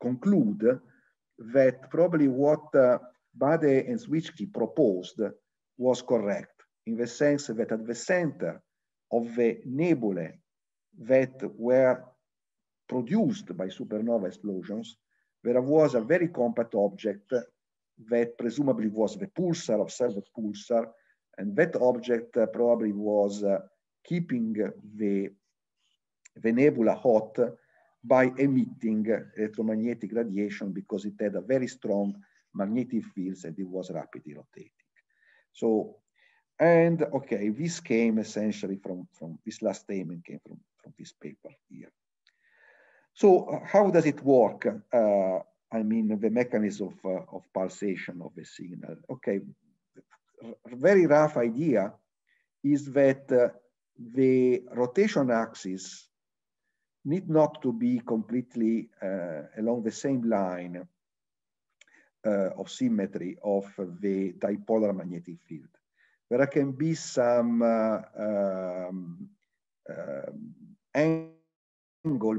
conclude that probably what uh, Bade and Switchkey proposed was correct in the sense that at the center of the nebulae that were produced by supernova explosions, there was a very compact object that presumably was the pulsar, observed pulsar, and that object uh, probably was uh, keeping the, the nebula hot by emitting electromagnetic radiation because it had a very strong magnetic fields and it was rapidly rotating. So, and okay, this came essentially from, from this last statement came from, from this paper here. So uh, how does it work? Uh, I mean, the mechanism of, uh, of pulsation of the signal. Okay, very rough idea is that uh, the rotation axis need not to be completely uh, along the same line uh, of symmetry of the dipolar magnetic field. There can be some uh, um, uh, angle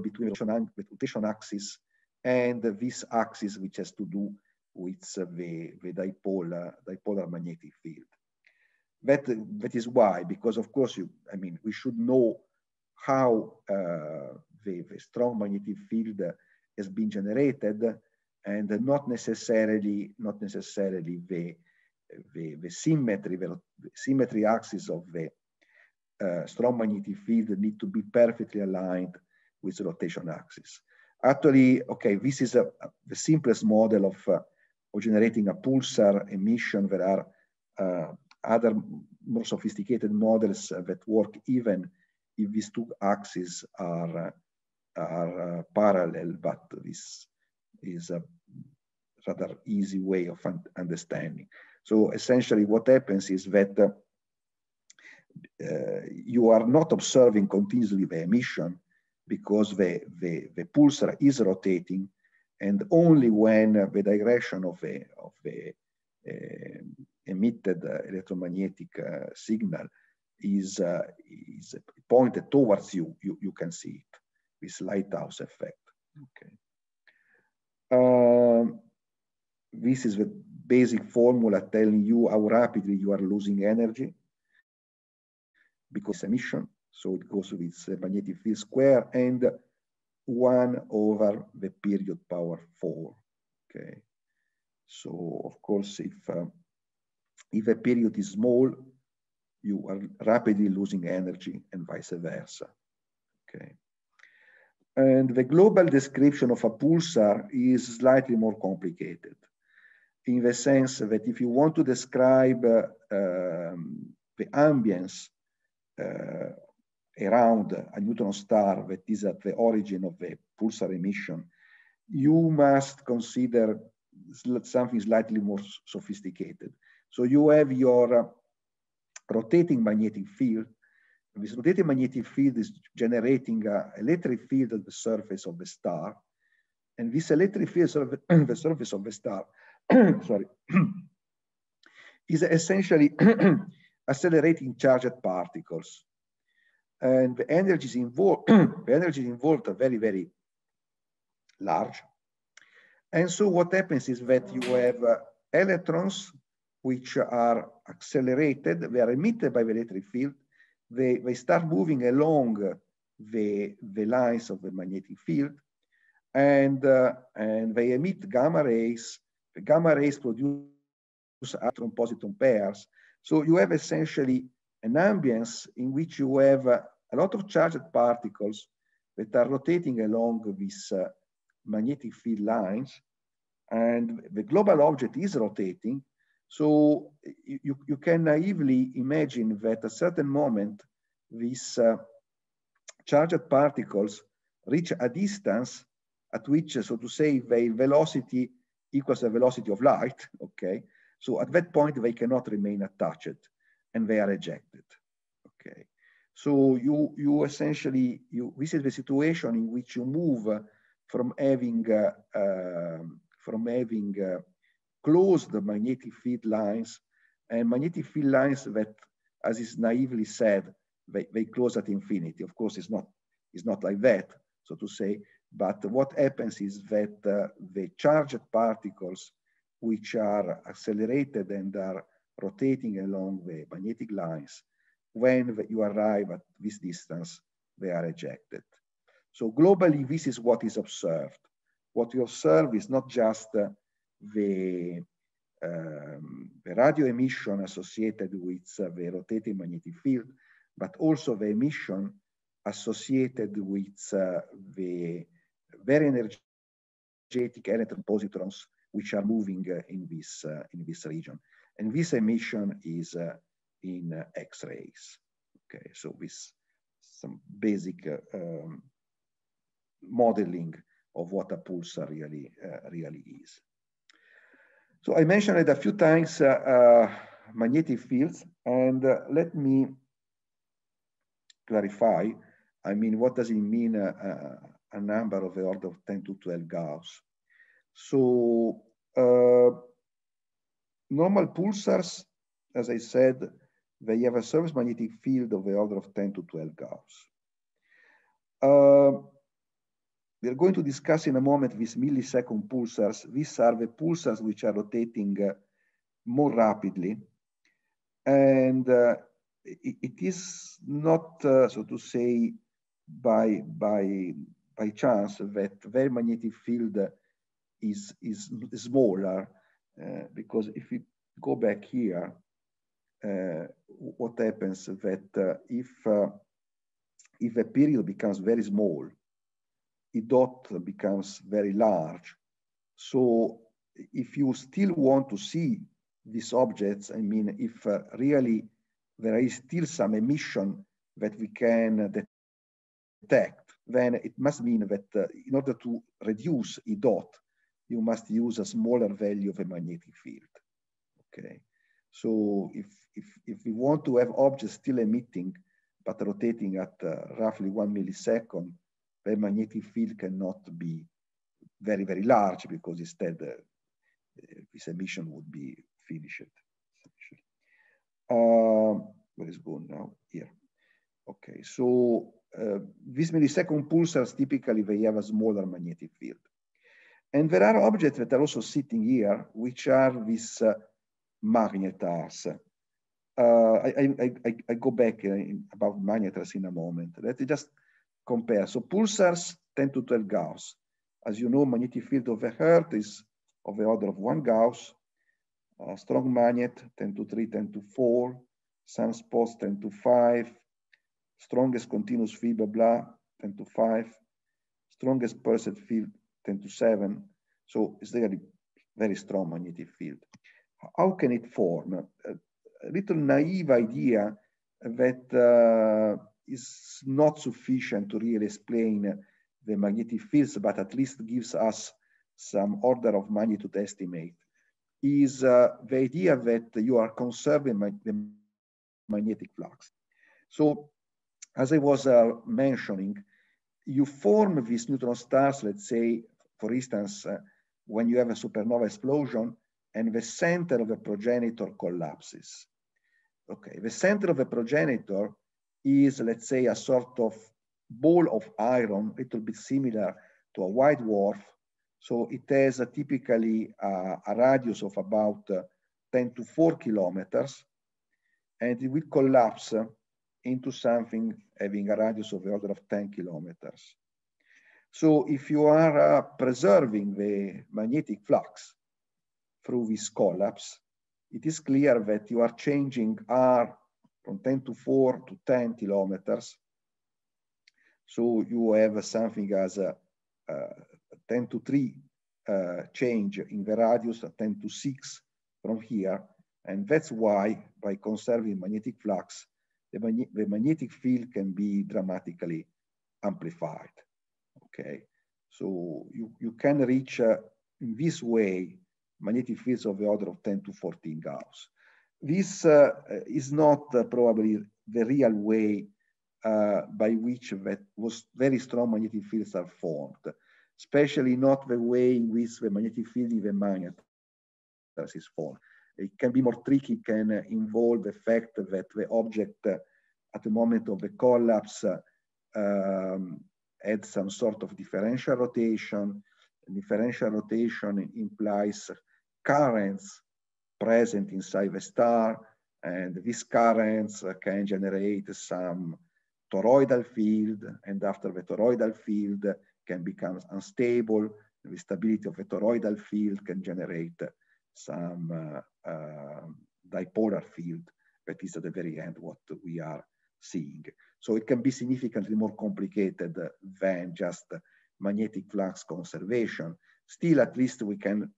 between the rotation axis and this axis, which has to do with the, the dipolar, dipolar magnetic field. That, that is why, because of course, you, I mean, we should know how uh, the, the, strong magnetic field has been generated and not necessarily, not necessarily the, the, the symmetry, the, symmetry axis of the uh, strong magnetic field need to be perfectly aligned with the rotation axis. Actually, okay, this is a, a, the simplest model of uh, or generating a pulsar emission. There are uh, other more sophisticated models that work even if these two axes are, are uh, parallel, but this is a rather easy way of un understanding. So essentially what happens is that uh, uh, you are not observing continuously the emission because the, the, the pulsar is rotating, and only when the direction of the, of the um, emitted electromagnetic uh, signal is, uh, is pointed towards you, you, you can see it, this lighthouse effect. Okay. Um, this is the basic formula telling you how rapidly you are losing energy because emission. So it goes with its magnetic field square and 1 over the period power 4, okay? So of course, if, uh, if a period is small, you are rapidly losing energy and vice versa, okay? And the global description of a pulsar is slightly more complicated in the sense that if you want to describe uh, um, the ambience uh, around a neutron star that is at the origin of the pulsar emission, you must consider something slightly more sophisticated. So you have your uh, rotating magnetic field. This rotating magnetic field is generating an uh, electric field at the surface of the star. And this electric field at *clears throat* the surface of the star, *clears throat* sorry, *clears throat* is essentially accelerating charged particles and the energies involved *clears throat* the energies involved are very very large and so what happens is that you have uh, electrons which are accelerated they are emitted by the electric field they, they start moving along the, the lines of the magnetic field and uh, and they emit gamma rays the gamma rays produce electron positron pairs so you have essentially an ambience in which you have uh, a lot of charged particles that are rotating along these uh, magnetic field lines. And the global object is rotating. So you, you can naively imagine that at a certain moment, these uh, charged particles reach a distance at which, so to say, the velocity equals the velocity of light, *laughs* okay? So at that point, they cannot remain attached and they are ejected, okay? So you, you essentially, you, this is the situation in which you move from having, uh, uh, from having uh, closed magnetic field lines and magnetic field lines that, as is naively said, they, they close at infinity. Of course, it's not, it's not like that, so to say, but what happens is that uh, the charged particles, which are accelerated and are rotating along the magnetic lines, when you arrive at this distance, they are ejected. So globally, this is what is observed. What you observe is not just uh, the, um, the, radio emission associated with uh, the rotating magnetic field, but also the emission associated with uh, the very energetic electron positrons which are moving uh, in, this, uh, in this region. And this emission is uh, in uh, X-rays. Okay, so with some basic uh, um, modeling of what a pulsar really uh, really is. So I mentioned it a few times uh, uh, magnetic fields, and let me clarify. I mean, what does it mean a number of the order of 10 to 12 Gauss? So normal pulsars, as I said, they have a surface magnetic field of the order of 10 to 12 Gauss. Uh, we're going to discuss in a moment these millisecond pulsars. These are the pulsars which are rotating uh, more rapidly. And uh, it, it is not, uh, so to say, by, by, by chance that their magnetic field is, is smaller. Uh, because if we go back here, what happens that uh, if uh, if a period becomes very small, a dot becomes very large. So if you still want to see these objects, I mean, if uh, really there is still some emission that we can detect, then it must mean that uh, in order to reduce a dot, you must use a smaller value of a magnetic field, okay? So if, if, if we want to have objects still emitting, but rotating at uh, roughly one millisecond, the magnetic field cannot be very, very large because instead uh, uh this emission would be finished. Um, where is going now? Here. Okay, so uh, these millisecond pulsars typically they have a smaller magnetic field. And there are objects that are also sitting here, which are these uh, magnetas. Uh, I, I, I, I, go back uh, in, about magnetas in a moment. Let's just compare. So pulsars 10 to 12 Gauss. As you know, magnetic field of a Earth is of the order of one Gauss. Uh, strong magnet 10 to 3, 10 to 4. Sunspots 10 to 5. Strongest continuous field, blah, blah, 10 to 5. Strongest pulsed field, 10 to 7. So it's really very strong magnetic field how can it form? A, little naive idea that uh, is not sufficient to really explain the magnetic fields, but at least gives us some order of magnitude estimate, is uh, the idea that you are conserving ma the magnetic flux. So as I was uh, mentioning, you form these neutron stars, let's say, for instance, uh, when you have a supernova explosion, and the center of the progenitor collapses. Okay, the center of the progenitor is, let's say, a sort of ball of iron, a little bit similar to a white dwarf. So it has a typically uh, a radius of about uh, 10 to 4 kilometers, and it will collapse into something having a radius of the order of 10 kilometers. So if you are uh, preserving the magnetic flux, through this collapse, it is clear that you are changing R from 10 to 4 to 10 kilometers. So you have something as a, a 10 to 3 uh, change in the radius, 10 to 6 from here. And that's why by conserving magnetic flux, the, magne the magnetic field can be dramatically amplified. Okay, so you, you can reach uh, in this way magnetic fields of the order of 10 to 14 Gauss. This uh, is not uh, probably the real way uh, by which that was very strong magnetic fields are formed, especially not the way in which the magnetic field in the magnet is formed. It can be more tricky, can involve the fact that the object uh, at the moment of the collapse um, had some sort of differential rotation. Differential rotation implies currents present inside the star, and these currents uh, can generate some toroidal field, and after the toroidal field can become unstable, the stability of the toroidal field can generate some uh, uh, dipolar field that is at the very end what we are seeing. So it can be significantly more complicated than just magnetic flux conservation. Still, at least we can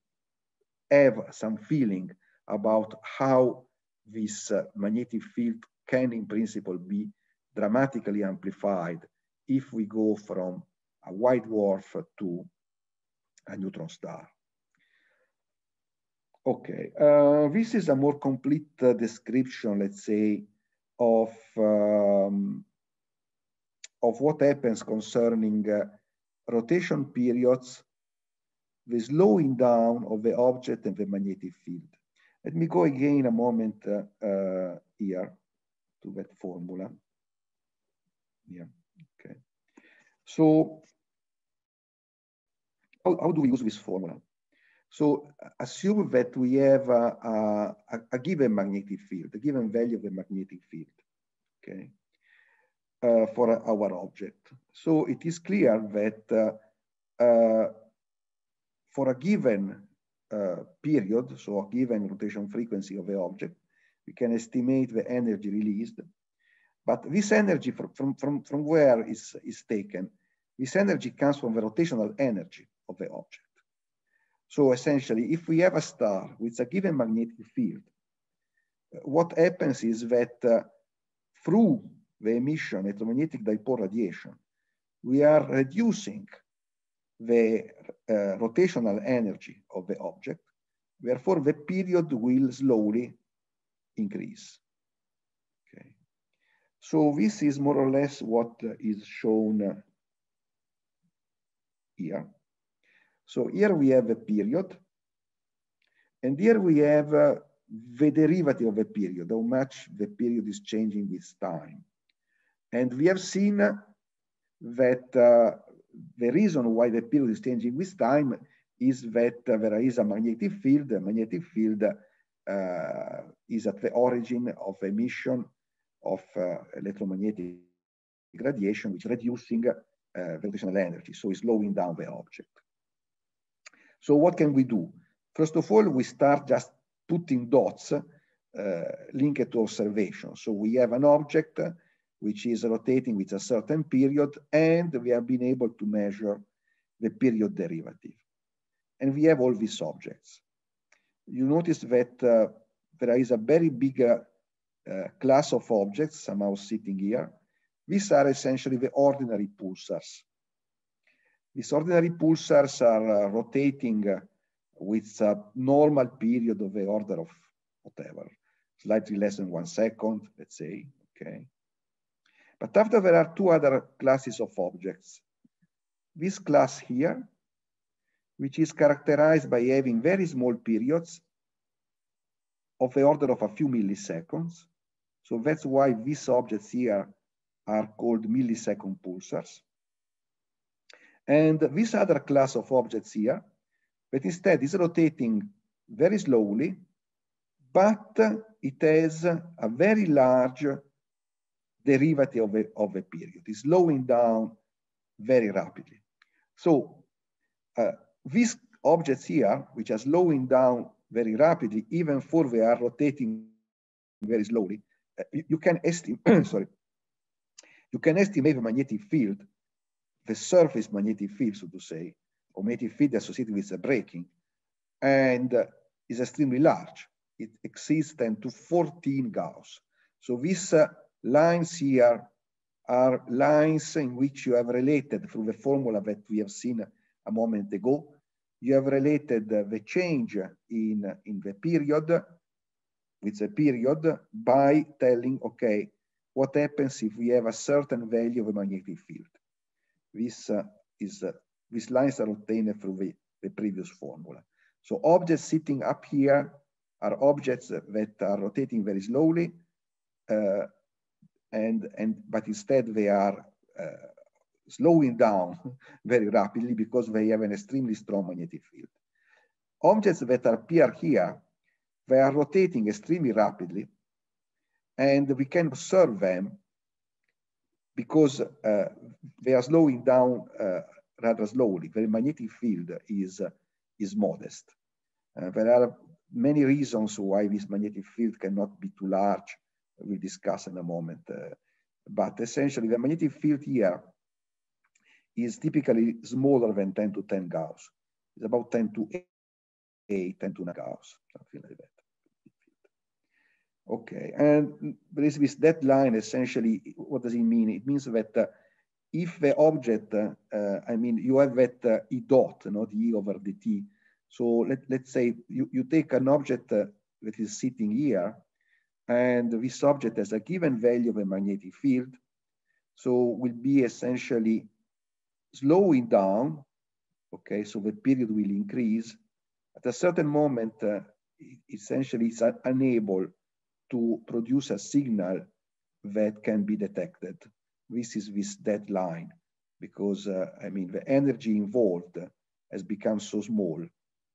have some feeling about how this uh, magnetic field can in principle be dramatically amplified if we go from a white dwarf to a neutron star. Okay, uh, this is a more complete uh, description, let's say, of, um, of what happens concerning uh, rotation periods the slowing down of the object and the magnetic field. Let me go again a moment uh, uh, here to that formula. Yeah, okay. So how, how do we use this formula? So assume that we have a, a, a, given magnetic field, a given value of the magnetic field, okay, uh, for our object. So it is clear that uh, uh, for a given uh, period, so a given rotation frequency of the object, we can estimate the energy released. But this energy from, from, from, from where is, is taken? This energy comes from the rotational energy of the object. So essentially, if we have a star with a given magnetic field, what happens is that uh, through the emission electromagnetic dipole radiation, we are reducing the uh, rotational energy of the object. Therefore, the period will slowly increase. Okay. So this is more or less what is shown here. So here we have a period. And here we have uh, the derivative of a period, how much the period is changing with time. And we have seen that uh, the reason why the period is changing with time is that uh, there is a magnetic field. The magnetic field uh, is at the origin of emission of uh, electromagnetic radiation, which reducing uh, rotational energy, so it's slowing down the object. So what can we do? First of all, we start just putting dots uh, linked to observation. So we have an object which is rotating with a certain period, and we have been able to measure the period derivative. And we have all these objects. You notice that uh, there is a very big uh, uh class of objects somehow sitting here. These are essentially the ordinary pulsars. These ordinary pulsars are uh, rotating uh, with a normal period of the order of whatever, slightly less than one second, let's say, okay? But after there are two other classes of objects. This class here, which is characterized by having very small periods of the order of a few milliseconds. So that's why these objects here are called millisecond pulsars. And this other class of objects here, that instead is rotating very slowly, but it has a very large derivative of a, of a period. is slowing down very rapidly. So uh, these objects here, which are slowing down very rapidly, even for they are rotating very slowly, uh, you, you, can estimate, *clears throat* sorry, you can estimate the magnetic field, the surface magnetic field, so to say, or magnetic field associated with the breaking, and uh, is extremely large. It exceeds 10 to 14 Gauss. So this uh, Lines here are lines in which you have related through the formula that we have seen a moment ago. You have related the change in, in the period with the period by telling, okay, what happens if we have a certain value of a magnetic field? This uh, is, uh, these lines are obtained through the, the previous formula. So objects sitting up here are objects that are rotating very slowly. Uh, and, and, but instead they are uh, slowing down *laughs* very rapidly because they have an extremely strong magnetic field. Objects that appear here, they are rotating extremely rapidly and we can observe them because uh, they are slowing down uh, rather slowly. The magnetic field is, uh, is modest. Uh, there are many reasons why this magnetic field cannot be too large we'll discuss in a moment. Uh, but essentially, the magnetic field here is typically smaller than 10 to 10 Gauss. It's about 10 to 8, 10 to 9 Gauss, something like that. Okay, and this deadline essentially, what does it mean? It means that uh, if the object, uh, uh I mean, you have that uh, E dot, not E over dt. So let, let's say you, you take an object that is sitting here and this object has a given value of a magnetic field, so will be essentially slowing down, okay, so the period will increase. At a certain moment, uh, essentially it's unable to produce a signal that can be detected. This is this deadline because, uh, I mean, the energy involved has become so small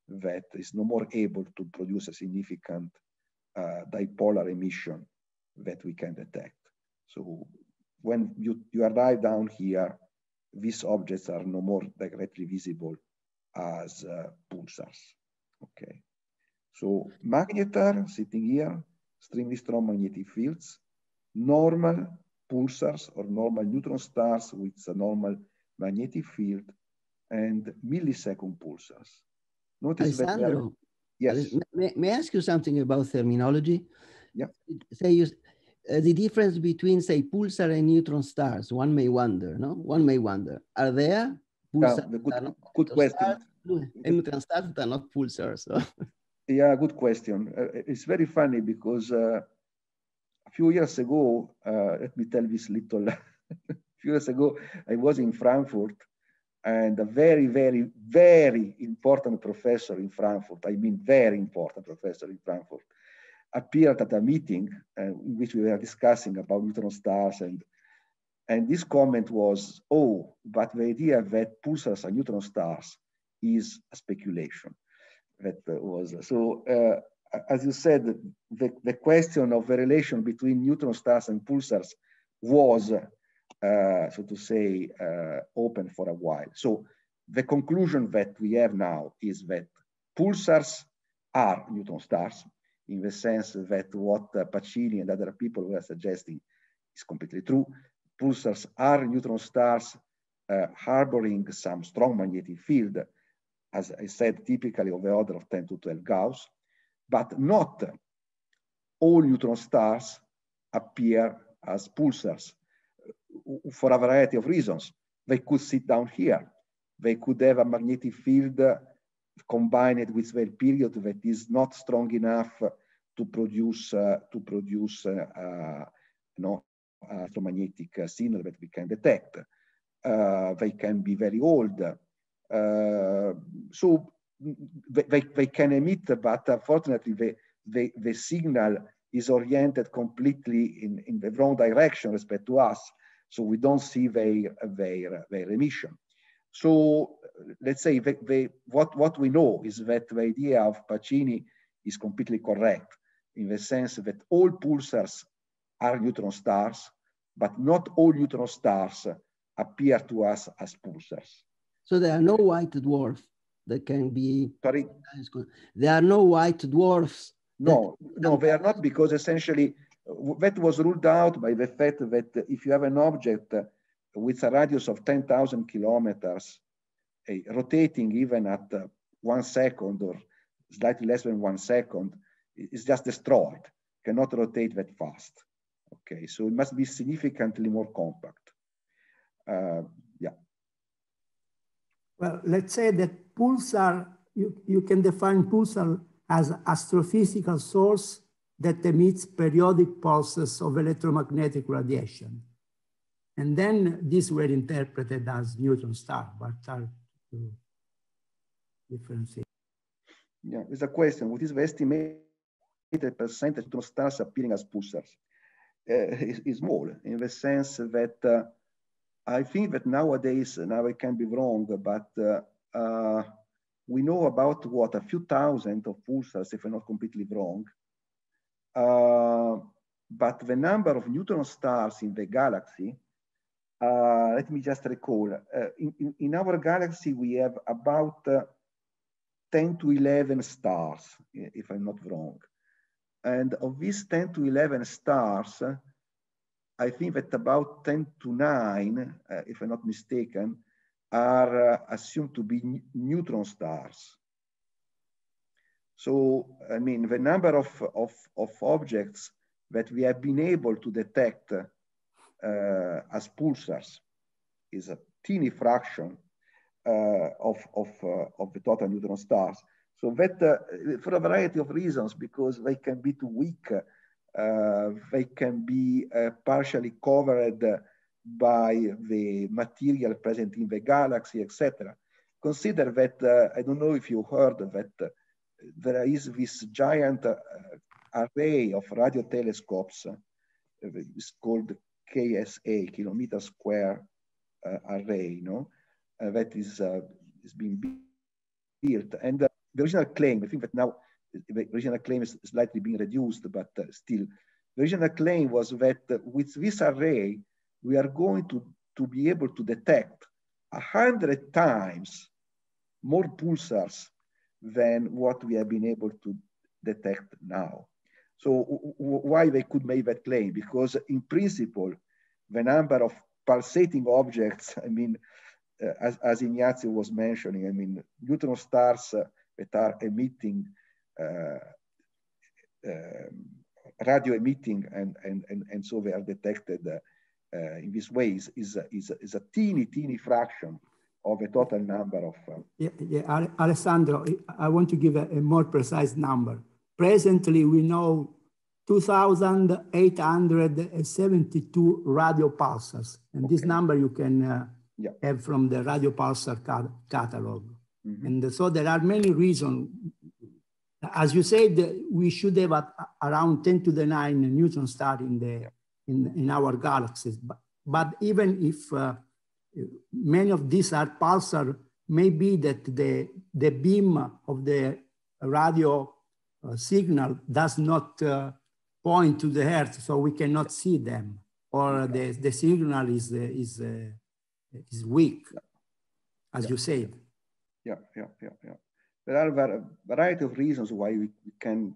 that it's no more able to produce a significant dipolar uh, emission that we can detect. So when you, you arrive down here, these objects are no more directly visible as uh, pulsars, okay? So magnetar sitting here, extremely strong magnetic fields, normal pulsars or normal neutron stars with a normal magnetic field and millisecond pulsars. Notice Alessandro, Yes. May, may I ask you something about terminology? Yeah. Say you, uh, the difference between say pulsar and neutron stars. One may wonder, no? One may wonder, are there pulsars? good, good question. Stars? Neutron stars are not pulsars. So. *laughs* Yeah, good question. Uh, it's very funny because uh, a few years ago, uh, let me tell this little. *laughs* a few years ago, I was in Frankfurt and a very, very, very important professor in Frankfurt, I mean very important professor in Frankfurt, appeared at a meeting uh, in which we were discussing about neutron stars and and this comment was, oh, but the idea that pulsars are neutron stars is a speculation. That uh, was, so uh, as you said, the, the question of the relation between neutron stars and pulsars was uh, so to say, uh, open for a while. So the conclusion that we have now is that pulsars are neutron stars in the sense that what Pacini and other people were suggesting is completely true. Pulsars are neutron stars uh, harboring some strong magnetic field, as I said, typically of the order of 10 to 12 Gauss, but not all neutron stars appear as pulsars for a variety of reasons. They could sit down here. They could have a magnetic field combined with their period that is not strong enough to produce uh, to produce uh, uh, no uh, electromagnetic uh, signal that we can detect. Uh, they can be very old, so mm, they, they, they, can emit, but unfortunately, the, the, the signal is oriented completely in, in the wrong direction respect to us. So we don't see their, their, their emission. So let's say what, what we know is that the idea of Pacini is completely correct in the sense that all pulsars are neutron stars, but not all neutron stars appear to us as pulsars. So there are no white dwarfs that can be. Sorry? There are no white dwarfs. No, no, they are not because essentially uh, that was ruled out by the fact that if you have an object with a radius of 10,000 kilometers, uh, rotating even at uh, one second or slightly less than one second, is just destroyed, cannot rotate that fast. Okay, so it must be significantly more compact. Uh, yeah. Well, let's say that pulsar, you, you can define pulsar as astrophysical source that emits periodic pulses of electromagnetic radiation. And then these were interpreted as neutron star, but are two different things. Yeah, it's a question. What is the estimated percentage of stars appearing as pulsars? Uh, is small in the sense that uh, I think that nowadays, now I can be wrong, but uh, uh, we know about what a few thousand of pulsars, if I'm not completely wrong, uh, but the number of neutron stars in the galaxy, uh, let me just recall, uh, in, in, in, our galaxy, we have about 10 to 11 stars, if I'm not wrong. And of these 10 to 11 stars, I think that about 10 to 9, uh, if I'm not mistaken, are uh, assumed to be neutron stars. So, I mean, the number of, of, of objects that we have been able to detect uh, as pulsars is a teeny fraction uh, of, of, uh, of the total neutron stars. So that, uh, for a variety of reasons, because they can be too weak, uh, they can be uh, partially covered by the material present in the galaxy, etc. Consider that, I don't know if you heard that there is this giant uh, array of radio telescopes. Uh, it's called KSA, kilometer square uh, array, no? that is, is being built. And the original claim, I think that now the original claim is slightly being reduced, but uh, still, the original claim was that uh, with this array, we are going to, to be able to detect 100 times more pulsars than what we have been able to detect now. So why they could make that claim? Because in principle, the number of pulsating objects, *laughs* I mean, uh, as, as Ignazio was mentioning, I mean, neutron stars uh, that are emitting, uh, um, radio emitting, and, and, and, and so they are detected uh, uh, in these ways is, is, is a teeny, teeny fraction of a total number of. Um, yeah, yeah, Alessandro, I want to give a, a more precise number. Presently, we know 2,872 radio pulsars, and okay. this number you can uh, yeah. have from the radio pulsar catalog. Mm -hmm. And so there are many reasons. As you said, we should have around 10 to the 9 neutron star in the in, in our galaxies, but, but even if uh, many of these are pulsar, maybe that the, the beam of the radio uh, signal does not uh, point to the earth, so we cannot see them, or the, the signal is, uh, is, uh, is weak, as yeah. you said. Yeah, yeah, yeah, yeah. There are a variety of reasons why we, we can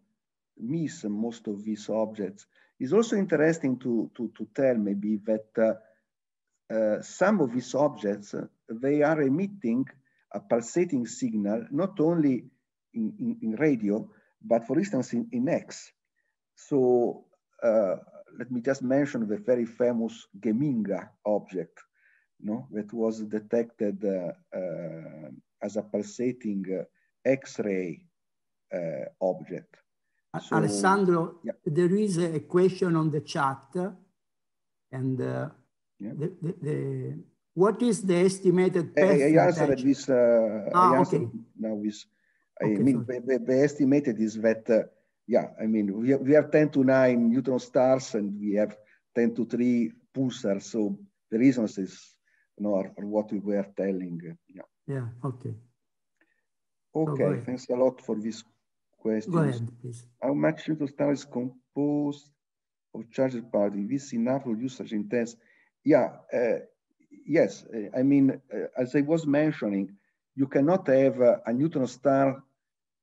miss most of these objects. It's also interesting to, to, to tell maybe that uh, uh, some of these objects, uh, they are emitting a pulsating signal, not only in, in, in radio, but for instance, in, in X. So uh, let me just mention the very famous Geminga object, no, that was detected uh, uh, as a pulsating uh, X-ray object. So, Alessandro, yeah. there is a question on the chat, and the, the, what is the estimated path? I, I answered this. Uh, ah, okay. Now is, I okay, mean, the, the, estimated is that, uh, yeah, I mean, we have, we have 10 to 9 neutron stars and we have 10 to 3 pulsars. So the reasons is, you know, are, are what we were telling. Uh, yeah. Yeah. Okay. Okay. thanks a lot for this question. Go ahead, please. How much neutron star is composed of charged particles? Is enough to reduce such intense yeah, uh, yes. Uh, I mean, uh, as I was mentioning, you cannot have uh, a neutron star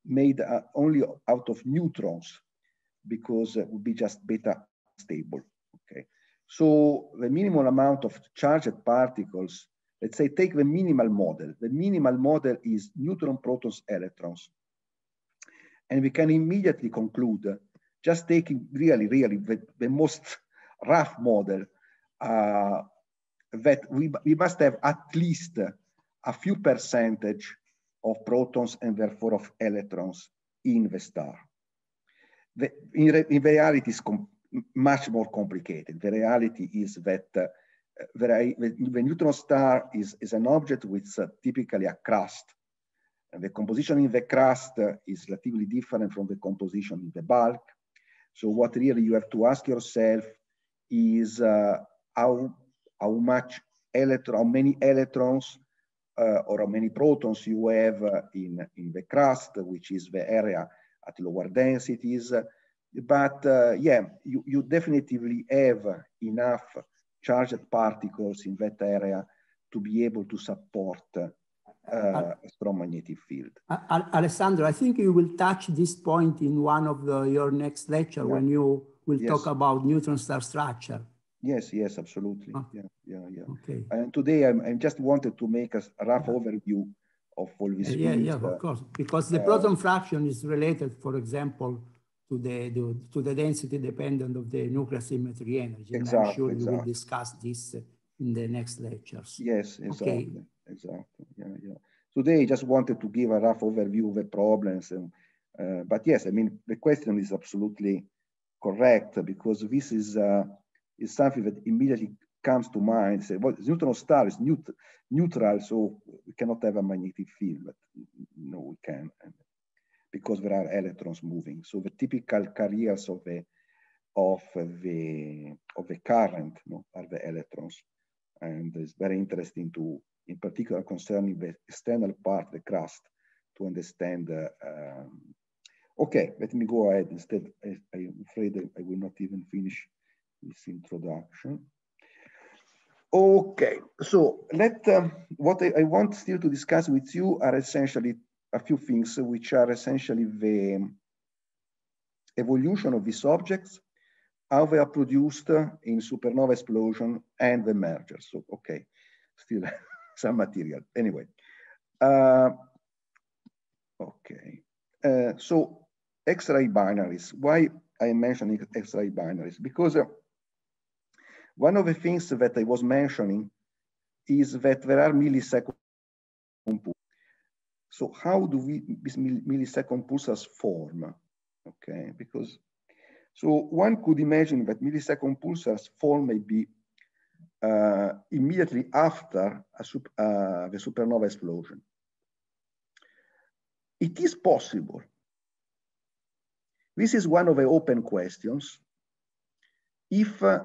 made only out of neutrons because it would be just beta stable. Okay. So the minimal amount of charged particles, let's say take the minimal model. The minimal model is neutron, protons, electrons. And we can immediately conclude, just taking really, really the, the most rough model, uh, that we, we must have at least a few percentage of protons and therefore of electrons in the star. The, in, re, in reality, is much more complicated. The reality is that uh, the, neutron star is, is an object with uh, typically a crust. And the composition in the crust uh, is relatively different from the composition in the bulk. So what really you have to ask yourself is uh, how, how much electron, how many electrons uh, or how many protons you have uh, in, in the crust, which is the area at lower densities. But uh, yeah, you, you definitely have enough charged particles in that area to be able to support uh, strong magnetic field. Alessandro, I think you will touch this point in one of the, your next lecture yeah. when you will yes. talk about neutron star structure. Yes, yes, absolutely. Ah. Yeah, yeah, yeah. Okay. And today I'm, I'm just wanted to make a rough yeah. overview of all these. Uh, yeah, yeah, of uh, course, because the uh, proton fraction is related, for example, to the, the to the density dependent of the nuclear symmetry energy. Exactly, and I'm sure exactly. we will discuss this in the next lectures. Yes, exactly, okay. exactly. Yeah, yeah. Today I just wanted to give a rough overview of the problems, and, uh, but yes, I mean the question is absolutely correct because this is. Uh, is something that immediately comes to mind. Say, well, neutron star is neut neutral, so we cannot have a magnetic field, but no, we can, and because there are electrons moving. So the typical carriers of the of the of the current you know, are the electrons, and it's very interesting to, in particular, concerning the external part, the crust, to understand. Uh, um, okay, let me go ahead instead. I, I'm afraid I will not even finish this introduction. Okay, so let um, what I, I, want still to discuss with you are essentially a few things which are essentially the evolution of these objects, how they are produced in supernova explosion and the merger. So, okay, still *laughs* some material. Anyway, uh, okay, uh, so X-ray binaries. Why I mentioned X-ray binaries? Because uh, one of the things that I was mentioning is that there are millisecond pulses. So how do we, these millisecond pulses form? Okay, because, so one could imagine that millisecond pulses form maybe uh, immediately after sup uh, the supernova explosion. It is possible. This is one of the open questions. If uh,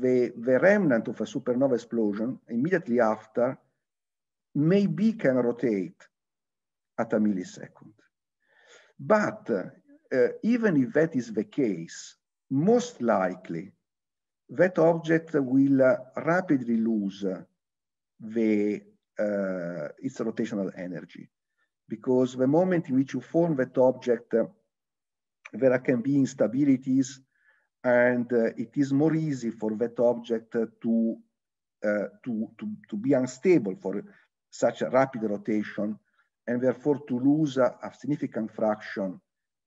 the, the remnant of a supernova explosion immediately after maybe can rotate at a millisecond. But uh, even if that is the case, most likely that object will uh, rapidly lose uh, the, uh, its rotational energy because the moment in which you form that object, uh, there can be instabilities and uh, it is more easy for that object uh, to, uh, to, to, to be unstable for such a rapid rotation and therefore to lose a, a significant fraction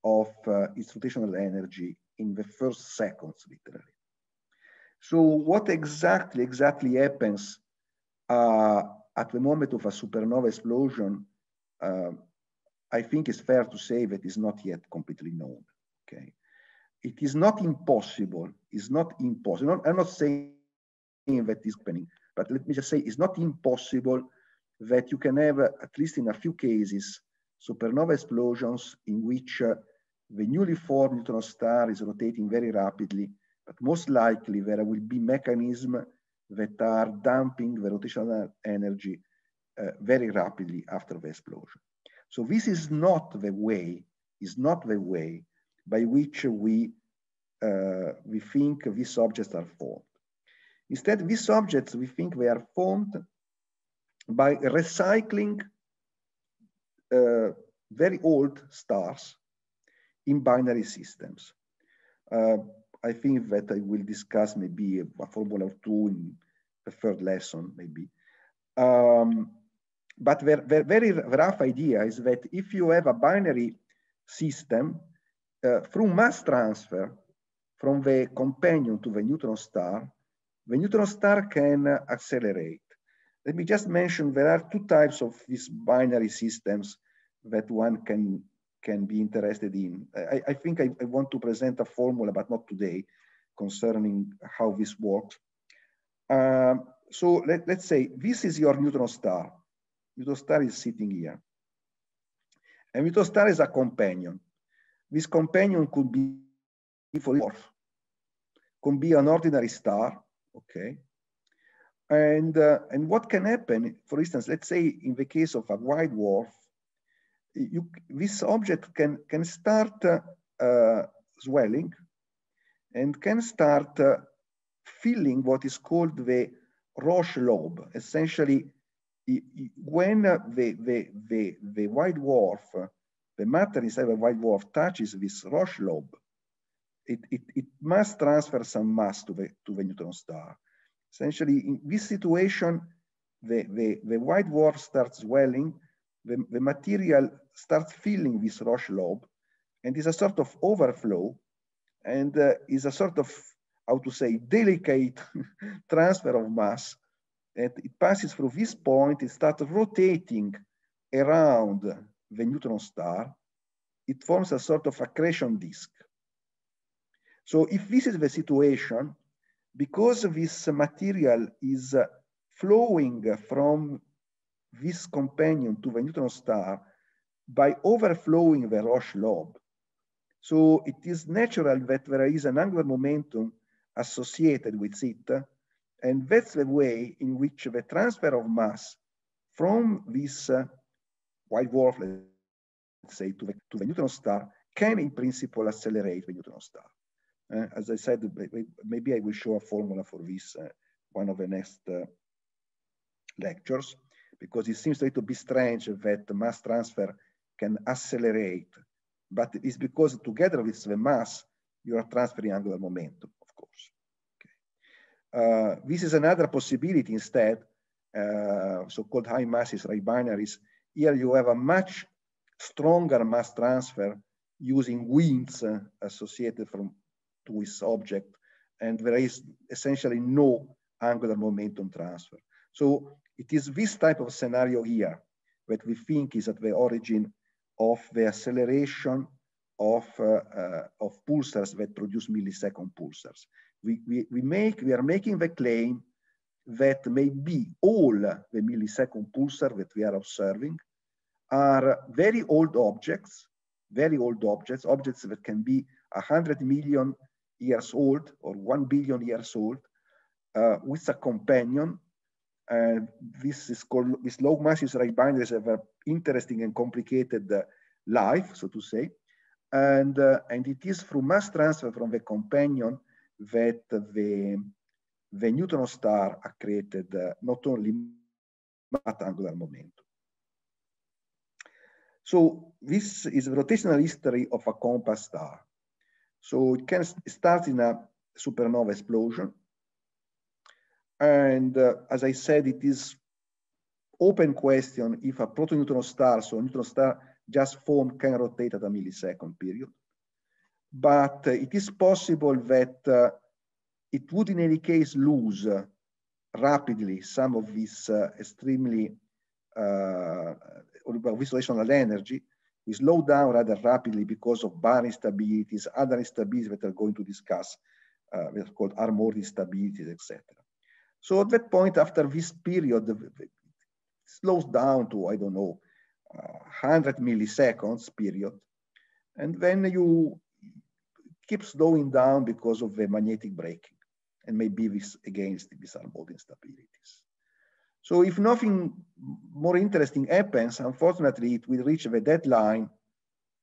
of uh, its rotational energy in the first seconds, literally. So what exactly, exactly happens uh, at the moment of a supernova explosion, uh, I think it's fair to say that is not yet completely known, okay? it is not impossible. It's not impossible. I'm not saying that is happening, but let me just say it's not impossible that you can have, uh, at least in a few cases, supernova explosions in which uh, the newly formed neutron star is rotating very rapidly, but most likely there will be mechanisms that are dumping the rotational energy uh, very rapidly after the explosion. So this is not the way, is not the way by which we, uh, we think these objects are formed. Instead, these objects, we think they are formed by recycling uh, very old stars in binary systems. Uh, I think that I will discuss maybe a, a formula or two in the third lesson, maybe. Um, but the, the very rough idea is that if you have a binary system through eh, mass transfer from the companion to the neutron star, the neutron star can accelerate. Let me just mention there are two types of these binary systems that one can, can be interested in. I, I think I, I, want to present a formula, but not today, concerning how this works. Um, so let, us say this is your neutron star. Neutron star is sitting here. And neutron star is a companion. This companion could be, for dwarf, could be an ordinary star, okay? And, uh, and what can happen, for instance, let's say in the case of a white dwarf, you, this object can, can start uh, uh, swelling and can start uh, filling what is called the Roche lobe. Essentially, when uh, the, the, the, the white dwarf the matter inside the white dwarf touches this Roche lobe, it, it, it must transfer some mass to the, to the neutron star. Essentially, in this situation, the, the, the white dwarf starts swelling; the, the material starts filling this Roche lobe, and is a sort of overflow, and uh, is a sort of, how to say, delicate *laughs* transfer of mass. And it passes through this point, it starts rotating around the neutron star, it forms a sort of accretion disk. So if this is the situation, because this material is uh, flowing from this companion to the neutron star by overflowing the Roche lobe. So it is natural that there is an angular momentum associated with it. And that's the way in which the transfer of mass from this uh, white dwarf, let's say, to the, to the neutron star, can in principle accelerate the neutron star. Uh, as I said, maybe I will show a formula for this uh, one of the next uh, lectures, because it seems to be strange that mass transfer can accelerate, but it's because together with the mass, you are transferring angular momentum, of course. Okay. Uh, this is another possibility instead, uh, so-called high masses, right binaries, here you have a much stronger mass transfer using winds uh, associated from to this object, and there is essentially no angular momentum transfer. So it is this type of scenario here that we think is at the origin of the acceleration of, uh, uh, of pulsars that produce millisecond pulsars. We, we, we, make, we are making the claim that maybe all the millisecond pulsar that we are observing are very old objects, very old objects, objects that can be 100 million years old or 1 billion years old, uh, with a companion. Uh, this is called, this low masses right binders have an interesting and complicated uh, life, so to say. And, uh, and it is through mass transfer from the companion that the, the neutron star created uh, not only but angular momentum. So this is a rotational history of a compass star. So it can start in a supernova explosion. And uh, as I said, it is open question if a proto-neutron star, so a neutron star just formed can rotate at a millisecond period. But uh, it is possible that uh, it would in any case lose uh, rapidly some of these uh, extremely uh, gravitational energy we slow down rather rapidly because of bar instabilities, other instabilities that are going to discuss, uh, that are called armor instabilities, etc. So at that point, after this period, it slows down to, I don't know, uh, 100 milliseconds period. And then you keep slowing down because of the magnetic braking. And maybe this against these armor instabilities. So if nothing more interesting happens, unfortunately, it will reach the deadline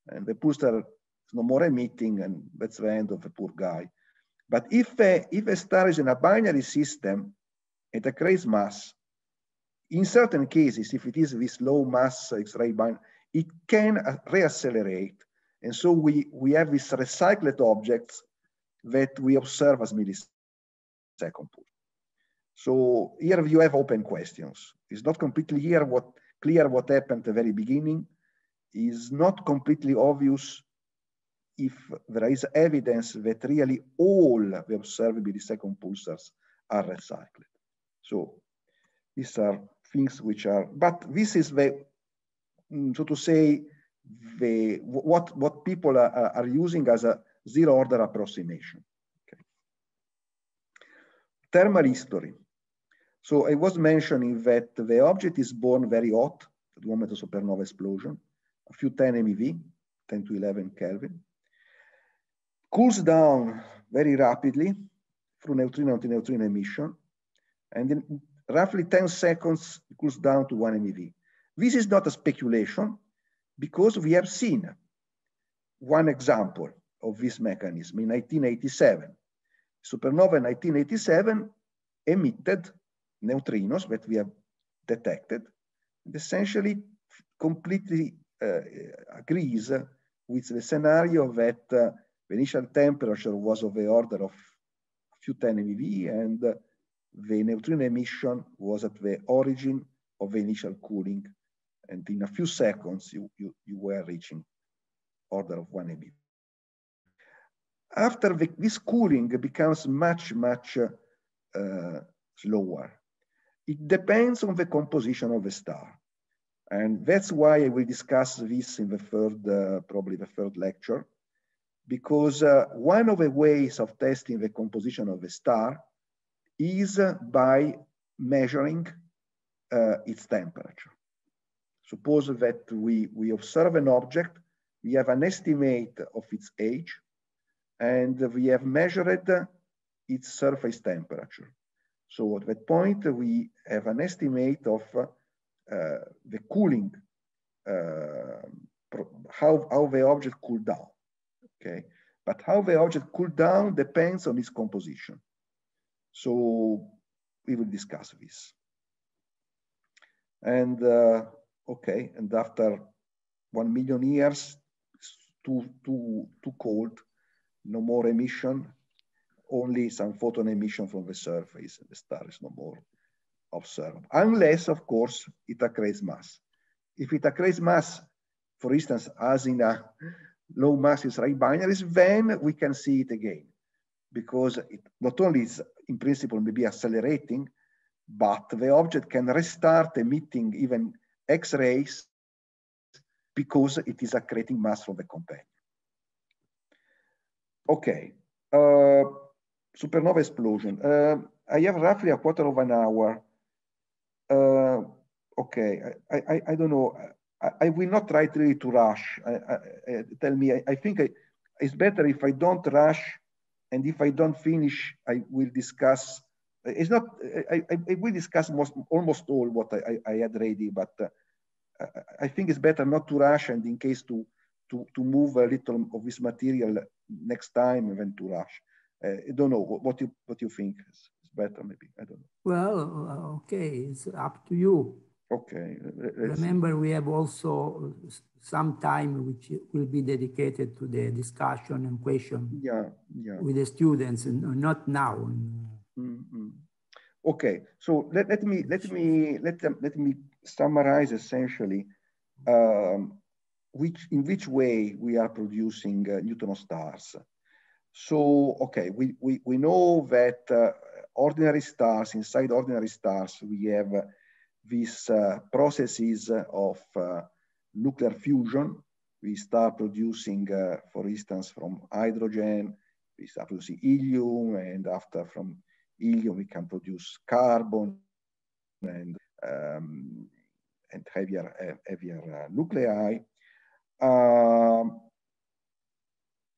and the poster is no more emitting and that's the end of the poor guy. But if a, if a star is in a binary system at a crazy mass, in certain cases, if it is this low mass X-ray bind, it can reaccelerate. And so we, we have these recycled objects that we observe as millisecond pulse. So here you have open questions. It's not completely here what, clear what happened at the very beginning. It's not completely obvious if there is evidence that really all the observable second pulsars are recycled. So these are things which are, but this is the, mm, so to say, the what what people are, are using as a zero order approximation. Okay. Thermal history. So I was mentioning that the object is born very hot at one meter supernova explosion, a few 10 MeV, 10 to 11 Kelvin, cools down very rapidly through neutrino to neutrino emission, and in roughly 10 seconds, it cools down to one MeV. This is not a speculation because we have seen one example of this mechanism in 1987. Supernova 1987 emitted neutrinos that we have detected and essentially completely uh, agrees with the scenario that uh, the initial temperature was of the order of a few 10 MeV and the neutrino emission was at the origin of the initial cooling. And in a few seconds, you, you, you were reaching order of one MeV. After the, this cooling becomes much, much uh, slower. It depends on the composition of the star. And that's why I will discuss this in the third, uh, probably the third lecture, because uh, one of the ways of testing the composition of the star is uh, by measuring uh, its temperature. Suppose that we, we observe an object, we have an estimate of its age, and we have measured uh, its surface temperature. So at that point, we have an estimate of uh, the cooling, uh, how, how the object cooled down, okay? But how the object cooled down depends on its composition. So we will discuss this. And uh, okay, and after one million years, too, too, too cold, no more emission, only some photon emission from the surface. The star is no more observed, unless, of course, it accretes mass. If it accretes mass, for instance, as in a low mass Israeli binaries, then we can see it again, because it not only is in principle maybe accelerating, but the object can restart emitting even X-rays because it is accreting mass from the companion. Okay. Uh, supernova explosion. Uh, I have roughly a quarter of an hour. Uh, okay, I, I, I, don't know. I, I, will not try really to rush. tell me, I, think it's better if I don't rush and if I don't finish, I will discuss. It's not, I, I, will discuss most, almost all what I, I, had ready, but uh, I think it's better not to rush and in case to, to, to move a little of this material next time even to rush. Uh, I don't know what you what you think is better. Maybe I don't know. Well, uh, okay, it's up to you. Okay. Remember, we have also some time which will be dedicated to the discussion and question yeah, yeah. with the students, and not now. Mm -hmm. Okay, so let, let me let me let them, let me summarize essentially um, which in which way we are producing uh, neutron stars. So, okay, we, we, we know that uh, ordinary stars, inside ordinary stars, we have uh, these uh, processes of uh, nuclear fusion. We start producing, uh, for instance, from hydrogen, we start producing helium, and after from helium, we can produce carbon and, um, and heavier, uh, heavier nuclei. Um,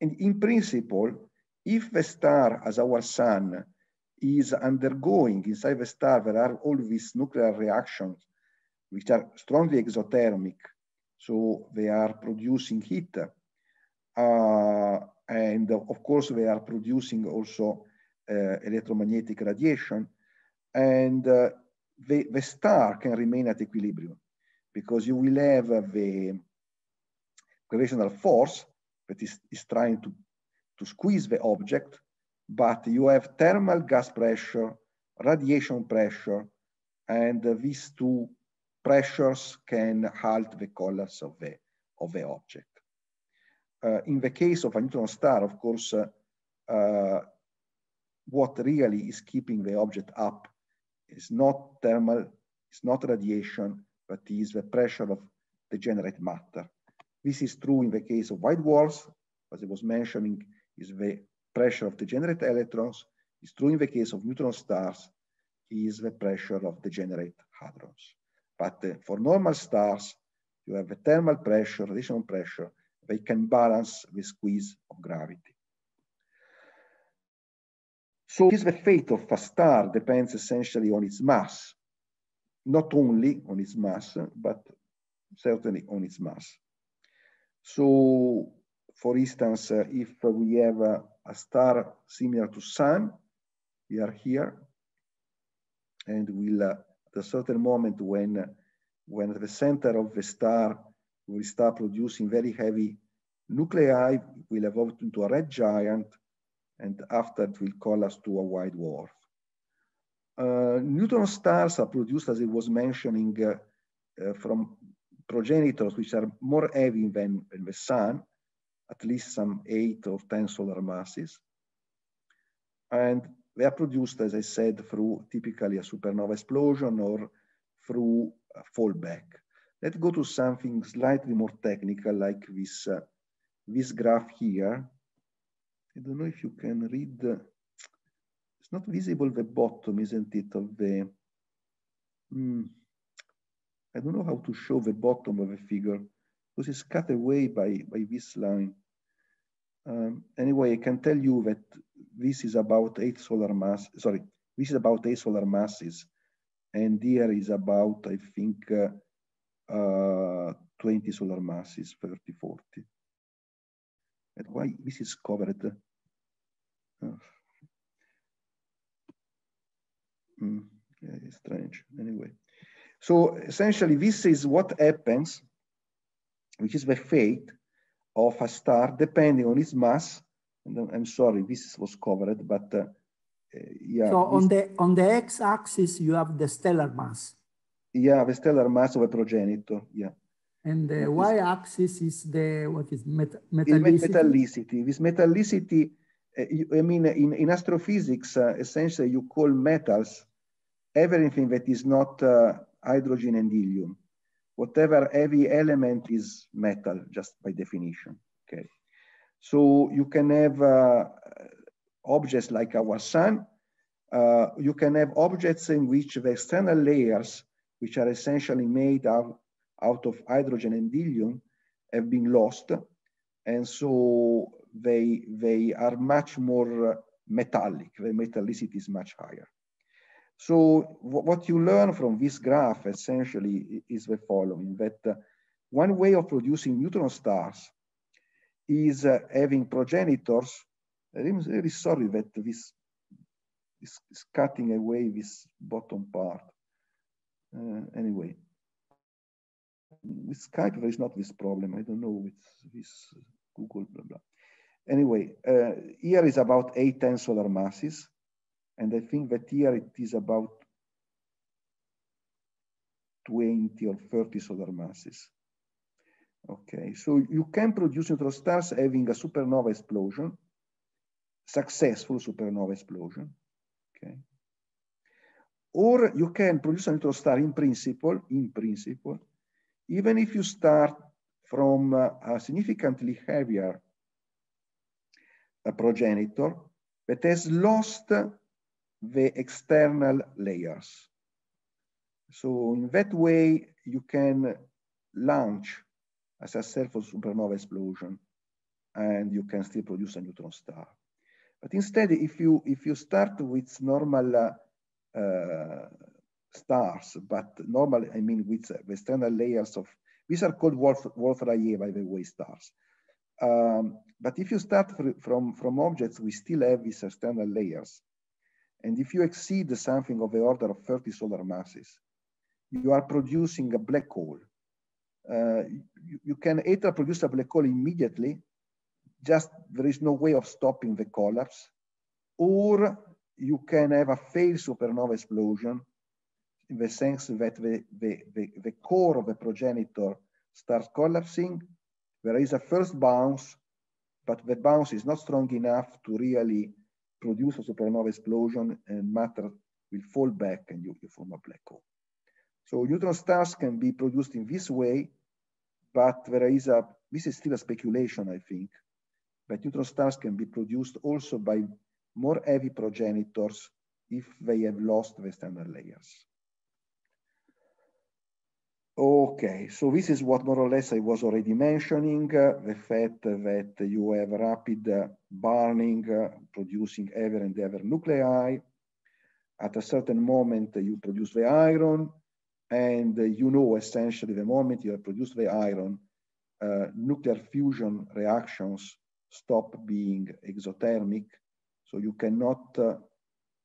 and in principle, if the star as our sun is undergoing inside the star, there are all these nuclear reactions which are strongly exothermic. So they are producing heat. Uh, and of course, they are producing also uh, electromagnetic radiation. And uh, the, the star can remain at equilibrium because you will have the gravitational force that is, is trying to, to squeeze the object, but you have thermal gas pressure, radiation pressure, and these two pressures can halt the collapse of the, of the object. Uh, in the case of a neutron star, of course, uh, uh, what really is keeping the object up is not thermal, it's not radiation, but is the pressure of degenerate matter. This is true in the case of white dwarfs, as I was mentioning, is the pressure of degenerate electrons. It's true in the case of neutron stars, is the pressure of degenerate hadrons. But uh, for normal stars, you have a thermal pressure, additional pressure, they can balance the squeeze of gravity. So is the fate of a star depends essentially on its mass, not only on its mass, but certainly on its mass. So, for instance, uh, if we have uh, a star similar to sun, we are here, and we'll, uh, at a certain moment when, when the center of the star will start producing very heavy nuclei, will evolve into a red giant, and after it will collapse to a white dwarf. Uh, neutron stars are produced, as it was mentioning, uh, uh, from progenitors which are more heavy than, than the sun, at least some eight or 10 solar masses. And they are produced, as I said, through typically a supernova explosion or through a fallback. Let's go to something slightly more technical like this, uh, this graph here. I don't know if you can read, uh, it's not visible the bottom, isn't it, of the, mm, I don't know how to show the bottom of a figure because it's cut away by, by this line. Um, anyway, I can tell you that this is about eight solar mass, sorry, this is about eight solar masses. And here is about, I think, uh, uh, 20 solar masses, 30, 40. And why this is covered? Uh, mm, yeah, it's strange, anyway. So essentially, this is what happens, which is the fate of a star depending on its mass. And uh, I'm sorry, this was covered, but uh, uh yeah. So on the on the x-axis, you have the stellar mass. Yeah, the stellar mass of a progenitor. Yeah. And the y-axis is the what is met metallicity. metallicity. This metallicity, uh, I mean, in, in astrophysics, uh, essentially, you call metals everything that is not uh, hydrogen and helium. Whatever heavy element is metal, just by definition, okay? So you can have uh, objects like our sun. Uh, you can have objects in which the external layers, which are essentially made out, out of hydrogen and helium, have been lost. And so they, they are much more uh, metallic. The metallicity is much higher. So what you learn from this graph essentially is the following, that uh, one way of producing neutron stars is uh, having progenitors. I'm really sorry that this is cutting away this bottom part. Uh, anyway, with Skype, there is not this problem. I don't know with this Google, blah, blah. Anyway, uh, here is about eight solar masses. And I think that here it is about 20 or 30 solar masses. Okay, so you can produce neutron stars having a supernova explosion, successful supernova explosion, okay? Or you can produce a neutron star in principle, in principle, even if you start from a significantly heavier a progenitor that has lost the external layers. So in that way, you can launch as a self supernova explosion and you can still produce a neutron star. But instead, if you, if you start with normal uh, uh, stars, but normal, I mean, with the external layers of, these are called Wolf, Wolf Rayet, by the way, stars. Um, but if you start from, from objects, we still have these external layers. And if you exceed something of the order of 30 solar masses, you are producing a black hole. Uh, you, you, can either produce a black hole immediately, just there is no way of stopping the collapse, or you can have a failed supernova explosion in the sense that the, the, the, the core of the progenitor starts collapsing. There is a first bounce, but the bounce is not strong enough to really produce a supernova explosion and matter will fall back and you, you form a black hole. So neutron stars can be produced in this way, but there is a, this is still a speculation, I think, but neutron stars can be produced also by more heavy progenitors if they have lost the standard layers. Okay, so this is what more or less I was already mentioning, uh, the fact that you have rapid uh, burning, uh, producing ever and ever nuclei. At a certain moment, you produce the iron, and you know essentially the moment you have produced the iron, uh, nuclear fusion reactions stop being exothermic, so you cannot uh,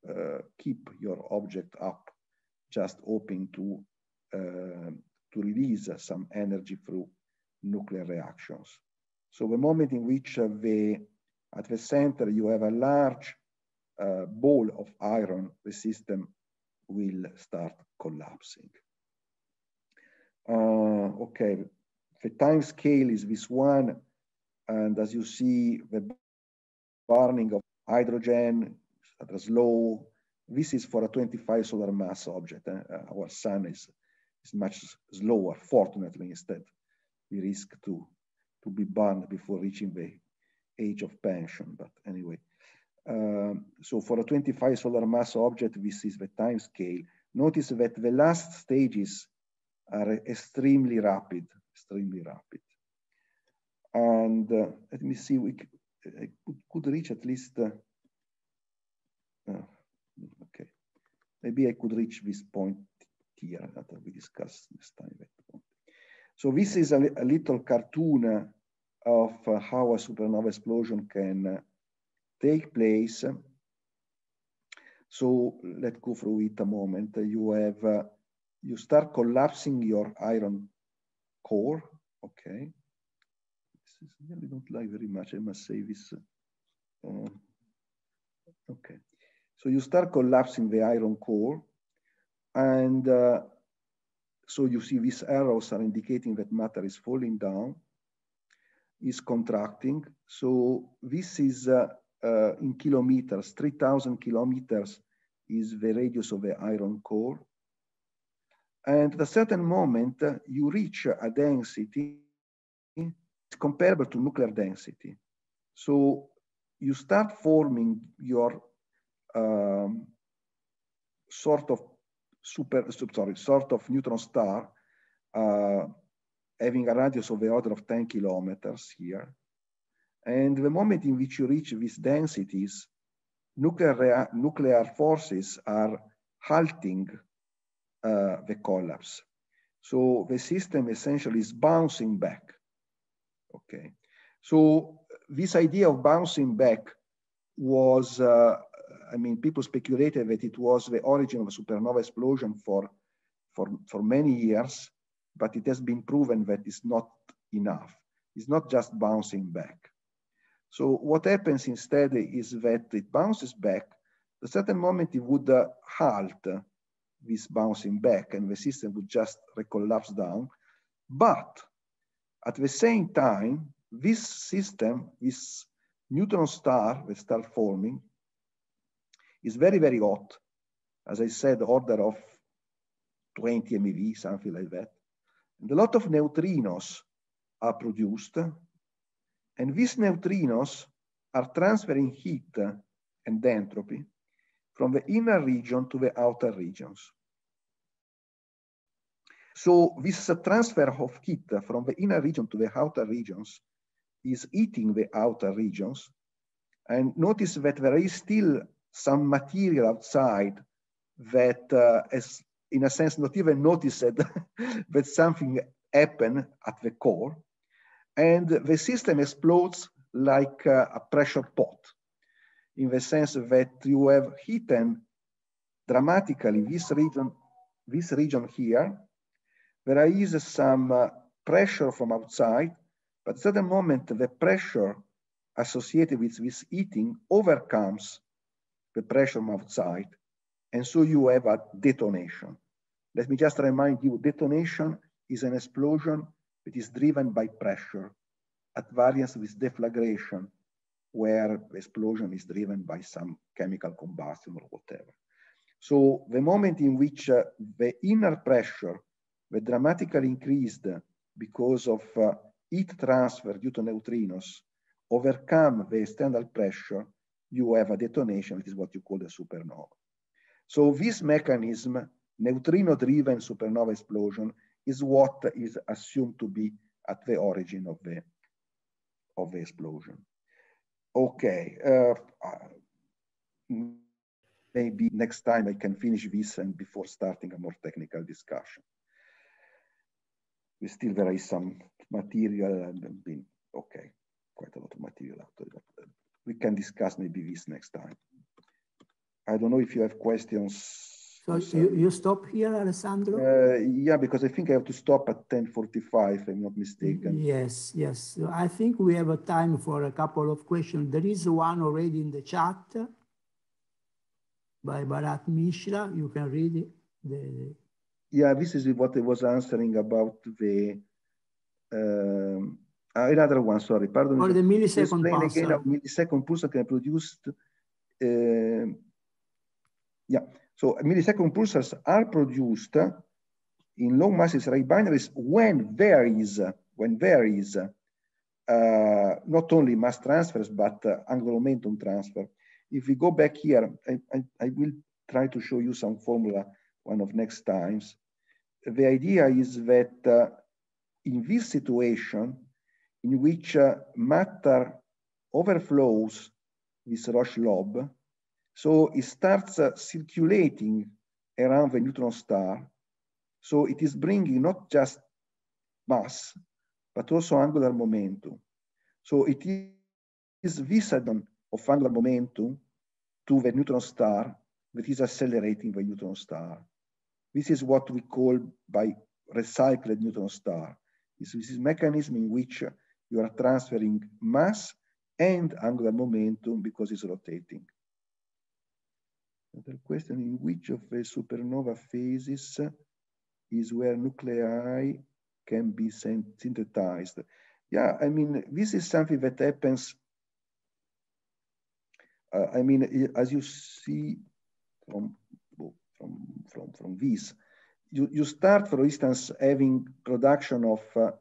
uh, keep your object up just hoping to uh, to release some energy through nuclear reactions. So the moment in which uh, the, at the center you have a large uh, ball of iron, the system will start collapsing. Uh, okay, the time scale is this one. And as you see, the burning of hydrogen at a slow, this is for a 25 solar mass object. Eh? Our sun is is much slower, fortunately, instead. We risk to, to be burned before reaching the age of pension, but anyway. Um, so for a 25 solar mass object, this is the time scale. Notice that the last stages are extremely rapid, extremely rapid. And uh, let me see, we uh, could, reach at least, uh, uh, okay, maybe I could reach this point that we this time. So this is a, a little cartoon of uh, how a supernova explosion can uh, take place. So let's go through it a moment. You have, uh, you start collapsing your iron core, okay? This is really don't like very much, I must say this. Uh, okay, so you start collapsing the iron core and uh, so you see these arrows are indicating that matter is falling down, is contracting. So this is uh, uh, in kilometers, 3,000 kilometers is the radius of the iron core. And at a certain moment, uh, you reach a density comparable to nuclear density. So you start forming your um, sort of super, sorry, sort of neutron star uh, having a radius of the order of 10 kilometers here. And the moment in which you reach these densities, nuclear, nuclear forces are halting uh, the collapse. So the system essentially is bouncing back. Okay. So this idea of bouncing back was uh, I mean, people speculated that it was the origin of a supernova explosion for, for, for many years, but it has been proven that it's not enough. It's not just bouncing back. So what happens instead is that it bounces back. At a certain moment, it would uh, halt this bouncing back and the system would just recollapse down. But at the same time, this system, this neutron star that start forming, is very, very hot. As I said, order of 20 MeV, something like that. And a lot of neutrinos are produced. And these neutrinos are transferring heat and entropy from the inner region to the outer regions. So this transfer of heat from the inner region to the outer regions is eating the outer regions. And notice that there is still some material outside that uh, has, in a sense, not even noticed *laughs* that something happened at the core. And the system explodes like uh, a pressure pot, in the sense that you have hidden dramatically this region, this region here. There is some uh, pressure from outside, but at a certain moment, the pressure associated with this heating overcomes the pressure outside. And so you have a detonation. Let me just remind you, detonation is an explosion that is driven by pressure at variance with deflagration, where explosion is driven by some chemical combustion or whatever. So the moment in which uh, the inner pressure were dramatically increased because of uh, heat transfer due to neutrinos overcome the external pressure, you have a detonation, which is what you call a supernova. So this mechanism, neutrino-driven supernova explosion, is what is assumed to be at the origin of the, of the explosion. Okay, uh, maybe next time I can finish this and before starting a more technical discussion. We still there is some material and been okay, quite a lot of material after that we can discuss maybe this next time. I don't know if you have questions. So you, you stop here, Alessandro? Uh, yeah, because I think I have to stop at 10.45, I'm not mistaken. Yes, yes. I think we have a time for a couple of questions. There is one already in the chat by Bharat Mishra. You can read it. The... Yeah, this is what I was answering about the... Um, uh, ah, another one, sorry, pardon or me. Or the millisecond Explain again a millisecond pulsar can produce, uh, eh, yeah. So millisecond pulsars are produced in low mass Israeli binaries when there is, when there is uh, not only mass transfers, but uh, eh, angular momentum transfer. If we go back here, I, I, I will try to show you some formula one of next times. The idea is that uh, in this situation, in which uh, matter overflows this Roche lobe. So it starts uh, circulating around the neutron star. So it is bringing not just mass, but also angular momentum. So it is this addition of angular momentum to the neutron star that is accelerating the neutron star. This is what we call by recycled neutron star. This is a mechanism in which you are transferring mass and angular momentum because it's rotating. Another question, in which of the supernova phases is where nuclei can be synthesized? Yeah, I mean, this is something that happens. Uh, I mean, as you see from, from, from, from this, you, you start, for instance, having production of uh,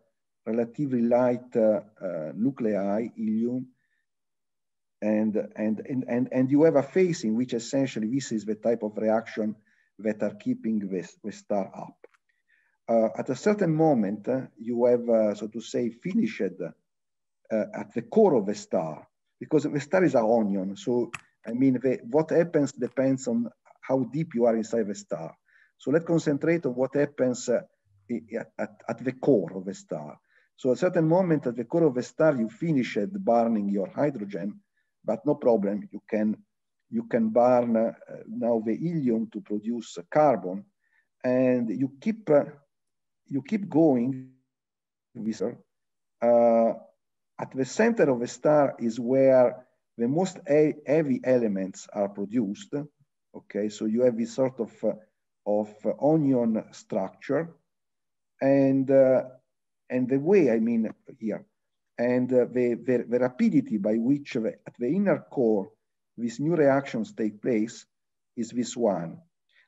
relatively light uh, uh, nuclei, ilium, and, and, and, and, and you have a phase in which essentially this is the type of reaction that are keeping this, the star up. Uh, at a certain moment, uh, you have, uh, so to say, finished uh, at the core of the star, because the star is an onion. So, I mean, the, what happens depends on how deep you are inside the star. So let's concentrate on what happens at, at, the core of the star. So a certain moment at the core of a star, you finish at burning your hydrogen, but no problem, you can, you can burn uh, now the helium to produce carbon and you keep, uh, you keep going with uh, at the center of a star is where the most heavy elements are produced. Okay, so you have this sort of, uh, of uh, onion structure and uh, and the way, I mean here, and uh, the, the, the rapidity by which the, at the inner core, these new reactions take place is this one.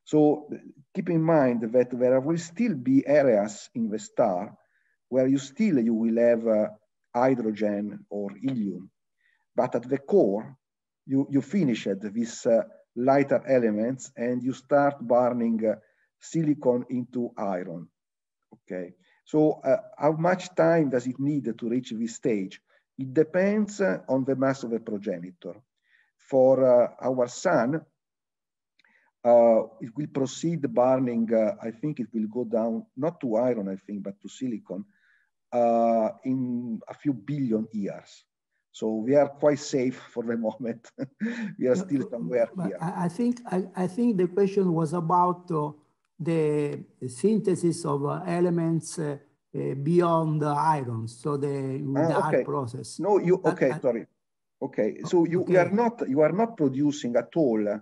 So keep in mind that there will still be areas in the star where you still you will have uh, hydrogen or helium, but at the core, you, you finish at these uh, lighter elements and you start burning uh, silicon into iron, okay? So uh, how much time does it need to reach this stage? It depends uh, on the mass of the progenitor. For uh, our sun, uh, it will proceed burning, uh, I think it will go down, not to iron, I think, but to silicon, uh, in a few billion years. So we are quite safe *laughs* for the moment. *laughs* we are still somewhere here. I think, I, I, think the question was about the synthesis of uh, elements uh, uh, beyond iron, so the, ah, the okay. art process. No, you, okay, sorry. Okay, so you, okay. you, are not, you are not producing at all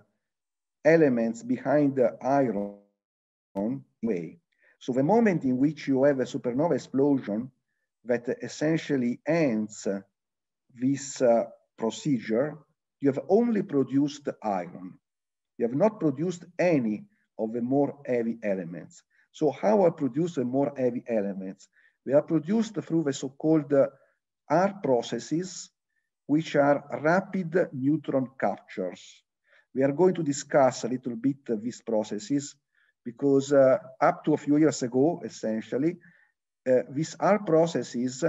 elements behind the iron way. So the moment in which you have a supernova explosion that essentially ends this uh, procedure, you have only produced iron. You have not produced any of the more heavy elements. So how are produced the more heavy elements? They are produced through the so-called uh, R processes, which are rapid neutron captures. We are going to discuss a little bit these processes because uh, up to a few years ago, essentially, uh, these R processes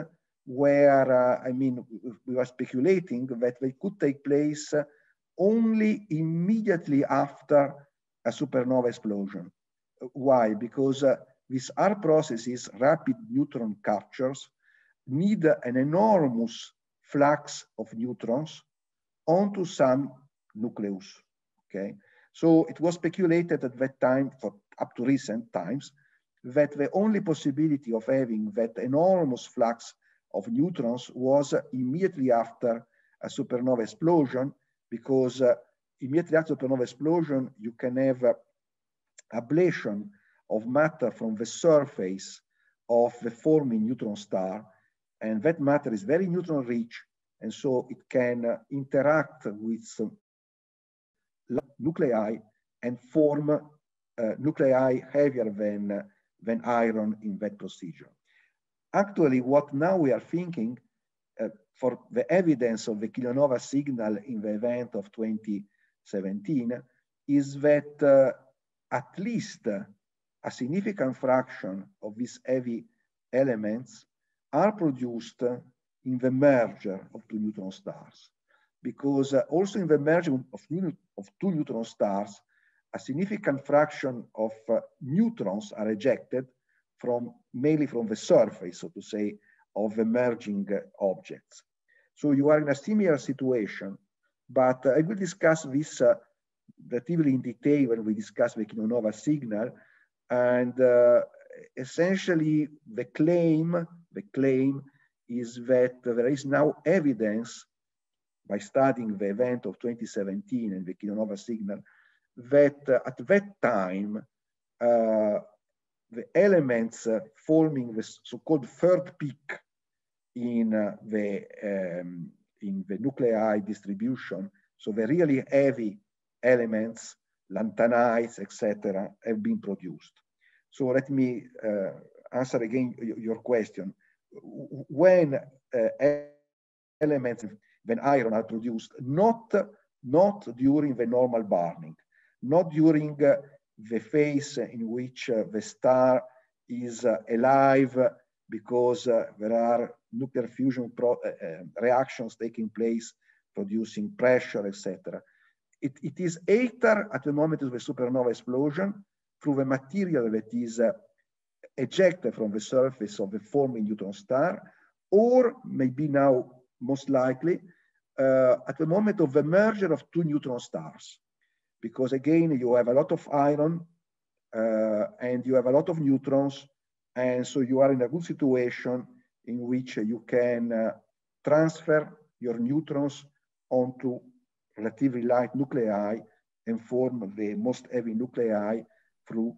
where uh, I mean, we were speculating that they could take place only immediately after a supernova explosion. Why? Because uh, these R processes, rapid neutron captures, need an enormous flux of neutrons onto some nucleus, okay? So it was speculated at that time, for up to recent times, that the only possibility of having that enormous flux of neutrons was uh, immediately after a supernova explosion because uh, immediately after supernova explosion, you can have ablation of matter from the surface of the forming neutron star. And that matter is very neutron rich. And so it can uh, interact with nuclei and form uh, nuclei heavier than, uh, than iron in that procedure. Actually, what now we are thinking uh, for the evidence of the kilonova signal in the event of 20 17, is that uh, at least a significant fraction of these heavy elements are produced in the merger of two neutron stars. Because uh, also in the merger of, of two neutron stars, a significant fraction of uh, neutrons are ejected from mainly from the surface, so to say, of emerging uh, objects. So you are in a similar situation but uh, I will discuss this uh, relatively in detail when we discuss the Kinonova signal. And uh, essentially, the claim, the claim is that there is now evidence by studying the event of 2017 and the Kinonova signal that uh, at that time, uh, the elements uh, forming the so-called third peak in the um, in the nuclei distribution. So the really heavy elements, lanthanides, etc., have been produced. So let me uh, answer again your question. When uh, elements, when iron are produced, not, not during the normal burning, not during uh, the phase in which uh, the star is uh, alive because uh, there are nuclear fusion pro, eh, eh, reactions taking place, producing pressure, etc. It, it is ether at the moment of the supernova explosion through the material that is eh, ejected from the surface of the forming neutron star, or maybe now most likely uh, at the moment of the merger of two neutron stars. Because again, you have a lot of iron uh, and you have a lot of neutrons. And so you are in a good situation in which you can uh, transfer your neutrons onto relatively light nuclei and form the most heavy nuclei through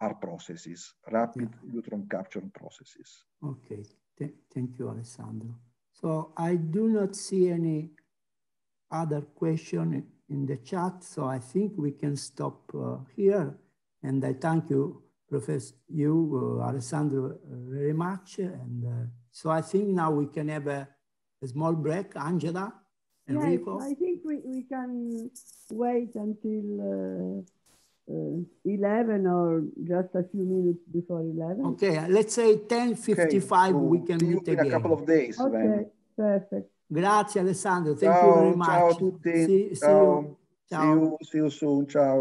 our processes, rapid yeah. neutron capture processes. Okay, Th thank you, Alessandro. So I do not see any other question in the chat, so I think we can stop uh, here. And I thank you Professor, you, uh, Alessandro, uh, very much. And uh, so I think now we can have a, a small break. Angela, Enrico? Yes, I think we, we can wait until uh, 11 or just a few minutes before 11. Okay, let's say 10.55 okay. we can meet again. in a couple of days. Okay, then. perfect. Grazie Alessandro, thank ciao, you very much. Ciao a tutti. See, see ciao. you. Ciao. See you, see you soon, ciao.